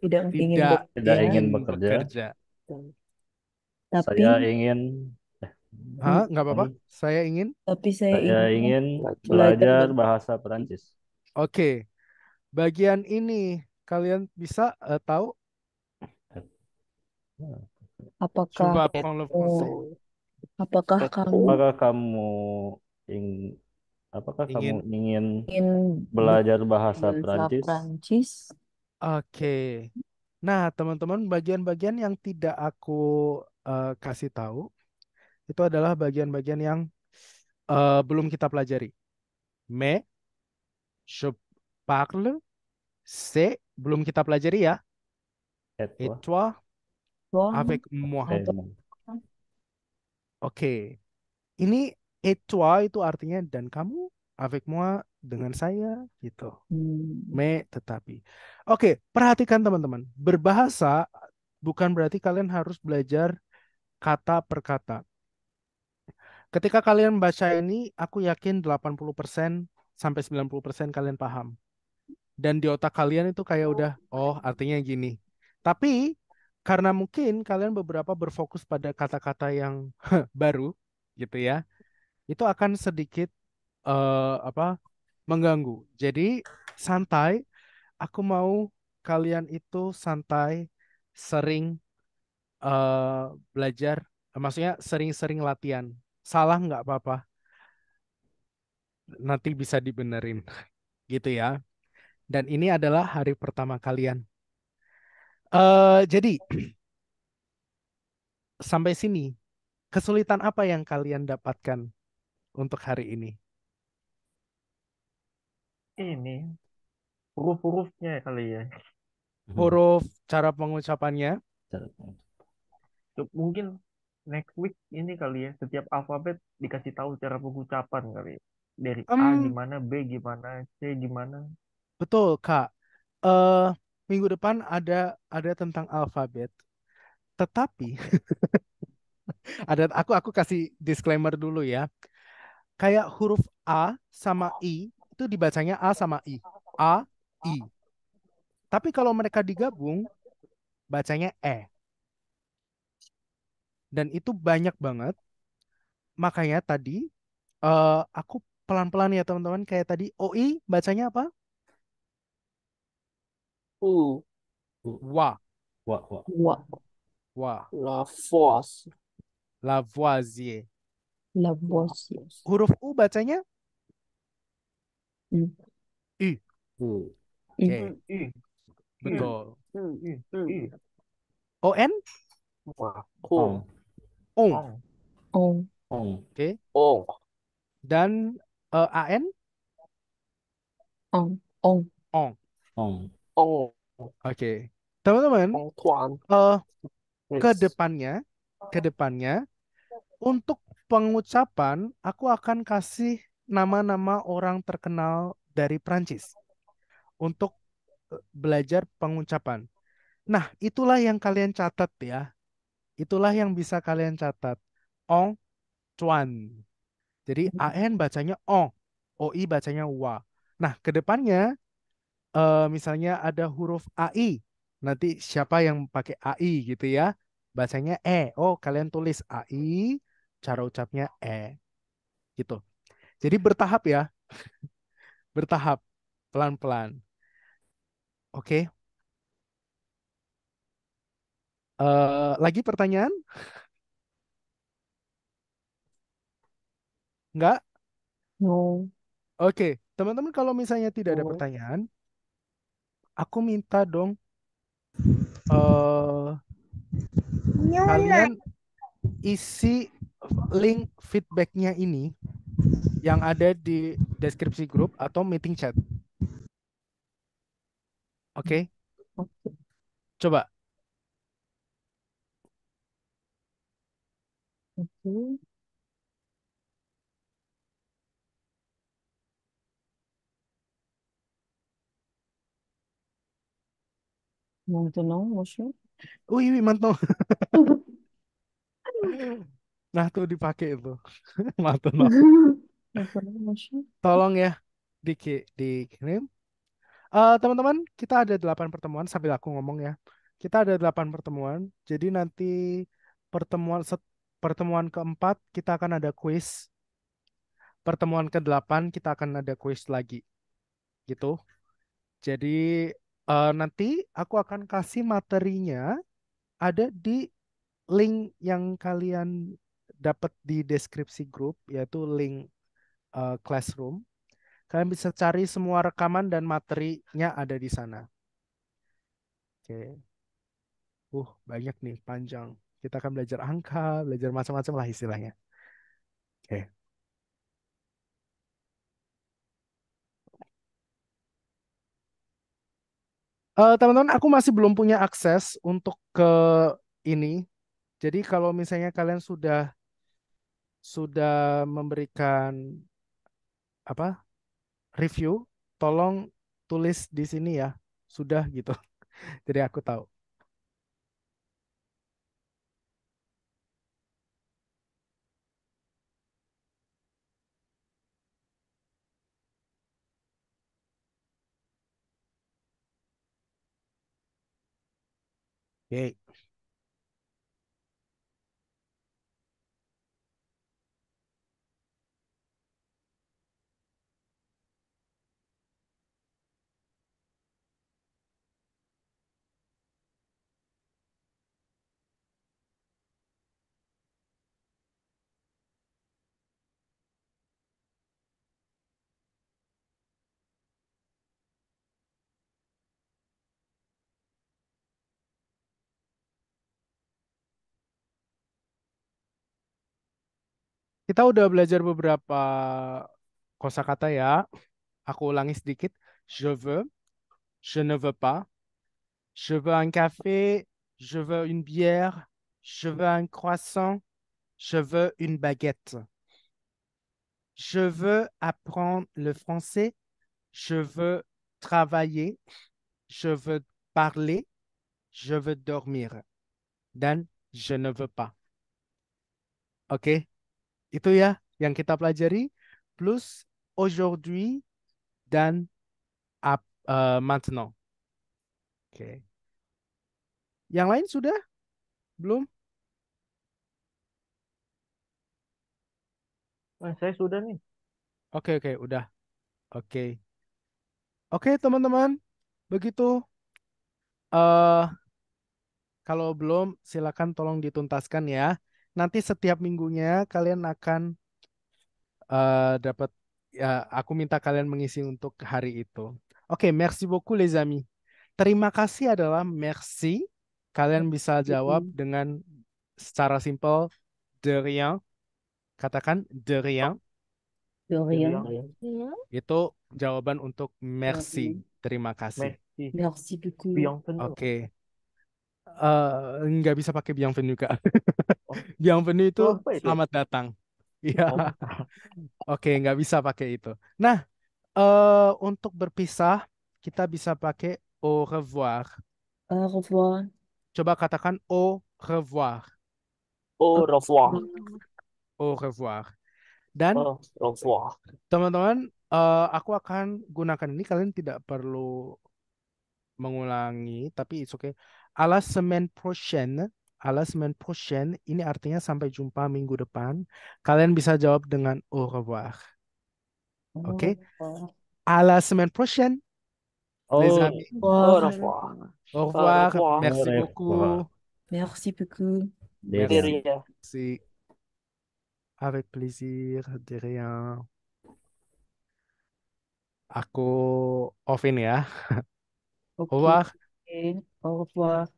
tidak, tidak ingin bekerja. Tidak ingin bekerja. bekerja. Tapi saya ingin eh, Hah, hmm. nggak apa-apa. Saya ingin. Tapi saya, saya ingin, ingin belajar bahasa Perancis. Oke, okay. bagian ini kalian bisa uh, tahu apakah itu... apakah kamu apakah kamu ingin apakah ingin, kamu ingin, ingin belajar bahasa, bahasa Perancis? Perancis? Oke. Nah, teman-teman, bagian-bagian yang tidak aku uh, kasih tahu itu adalah bagian-bagian yang uh, belum kita pelajari. Me, je parle, se, belum kita pelajari ya. Et Et toi? avec moi. Oke. Ini et toi itu artinya dan kamu, avec moi dengan saya gitu. Hmm. Me tetapi. Oke, perhatikan teman-teman. Berbahasa bukan berarti kalian harus belajar kata per kata. Ketika kalian baca ini, aku yakin 80% sampai 90% kalian paham. Dan di otak kalian itu kayak udah, oh artinya gini. Tapi karena mungkin kalian beberapa berfokus pada kata-kata yang baru gitu ya, itu akan sedikit uh, apa mengganggu. Jadi santai. Aku mau kalian itu santai, sering uh, belajar, maksudnya sering-sering latihan. Salah nggak apa-apa. Nanti bisa dibenerin, gitu ya. Dan ini adalah hari pertama kalian. Uh, jadi sampai sini kesulitan apa yang kalian dapatkan untuk hari ini? ini huruf-hurufnya kali ya. Hmm. Huruf cara pengucapannya. Mungkin next week ini kali ya setiap alfabet dikasih tahu cara pengucapan kali ya. Dari um, A gimana, B gimana, C gimana. Betul, Kak. Uh, minggu depan ada ada tentang alfabet. Tetapi ada aku aku kasih disclaimer dulu ya. Kayak huruf A sama I itu dibacanya A sama I. A, I. Tapi kalau mereka digabung, bacanya E. Dan itu banyak banget. Makanya tadi uh, aku pelan-pelan ya teman-teman. Kayak tadi o i bacanya apa? U. Wa. Wa. Wa. Wa. Wa. La force La voisier. La voisier. Huruf U bacanya? I. U. I. Betul. I. I. O N? Ong. Ong. Ong. Ong. Oke. Ong. Dan uh, A N? Ong. Ong. Ong. Ong. Ong. Oke. Teman-teman, uh, ke depannya, ke depannya untuk pengucapan aku akan kasih nama-nama orang terkenal dari Prancis untuk eh, belajar pengucapan. Nah, itulah yang kalian catat ya. Itulah yang bisa kalian catat. Ong Chuan. Jadi hmm. AN bacanya O, OI bacanya WA. Nah, kedepannya uh, eh, misalnya ada huruf AI. Nanti siapa yang pakai AI gitu ya? Bacanya E. Oh, kalian tulis AI, cara ucapnya E. Gitu. Jadi bertahap ya. bertahap, pelan-pelan. Oke. Okay. Uh, eh, lagi pertanyaan? Enggak? No. Oke, okay. teman-teman kalau misalnya tidak no. ada pertanyaan, aku minta dong uh, kalian isi link feedbacknya ini yang ada di deskripsi grup atau meeting chat. Oke. Okay? Coba. Oke. Okay. Maintenant, monsieur. Oui, oui, maintenant. nah, tuh dipakai itu. maintenant. Tolong ya diki dikirim. Uh, teman-teman, kita ada delapan pertemuan sambil aku ngomong ya. Kita ada delapan pertemuan. Jadi nanti pertemuan set- pertemuan keempat kita akan ada quiz. Pertemuan ke delapan kita akan ada quiz lagi. Gitu. Jadi uh, nanti aku akan kasih materinya ada di link yang kalian dapat di deskripsi grup yaitu link uh, Classroom. Kalian bisa cari semua rekaman dan materinya ada di sana. Oke. Uh, banyak nih, panjang. Kita akan belajar angka, belajar macam-macam lah istilahnya. Oke. Okay. Eh, teman-teman, aku masih belum punya akses untuk ke ini. Jadi kalau misalnya kalian sudah sudah memberikan apa review tolong tulis di sini ya sudah gitu jadi aku tahu Oke. Okay. Je veux, je ne veux pas. Je veux un café, je veux une bière, je veux un croissant, je veux une baguette. Je veux apprendre le français, je veux travailler, je veux parler, je veux dormir. Dan, je ne veux pas. OK? Itu ya yang kita pelajari plus aujourd'hui dan up, uh, eh, maintenant. Oke. Okay. Yang lain sudah? Belum? Eh, saya sudah nih. Oke, okay, oke, okay, udah. Oke. Okay. Oke, okay, teman-teman. Begitu. uh, kalau belum, silakan tolong dituntaskan ya nanti setiap minggunya kalian akan uh, dapat ya aku minta kalian mengisi untuk hari itu. Oke, okay, merci beaucoup les amis. Terima kasih adalah merci. Kalian bisa jawab dengan secara simpel de rien. Katakan de rien. De rien. Itu jawaban untuk merci. Terima kasih. Merci, merci beaucoup. Oke. Okay uh, nggak bisa pakai biang venue kak. biang venue itu, oh, itu selamat datang. Iya. Oh. Oke, okay, nggak bisa pakai itu. Nah, uh, untuk berpisah kita bisa pakai au revoir. Au revoir. Coba katakan au revoir. Au revoir. Au revoir. Dan au revoir. Teman-teman, uh, aku akan gunakan ini kalian tidak perlu mengulangi tapi itu okay à la semaine prochaine à la semaine prochaine ini artinya sampai jumpa minggu depan kalian bisa jawab dengan au revoir oke okay? à la semaine prochaine au revoir au revoir, au revoir. merci beaucoup merci beaucoup merci, merci. Avec plaisir, de rien. Aku off ya. Okay. Au revoir. Okay. Au revoir.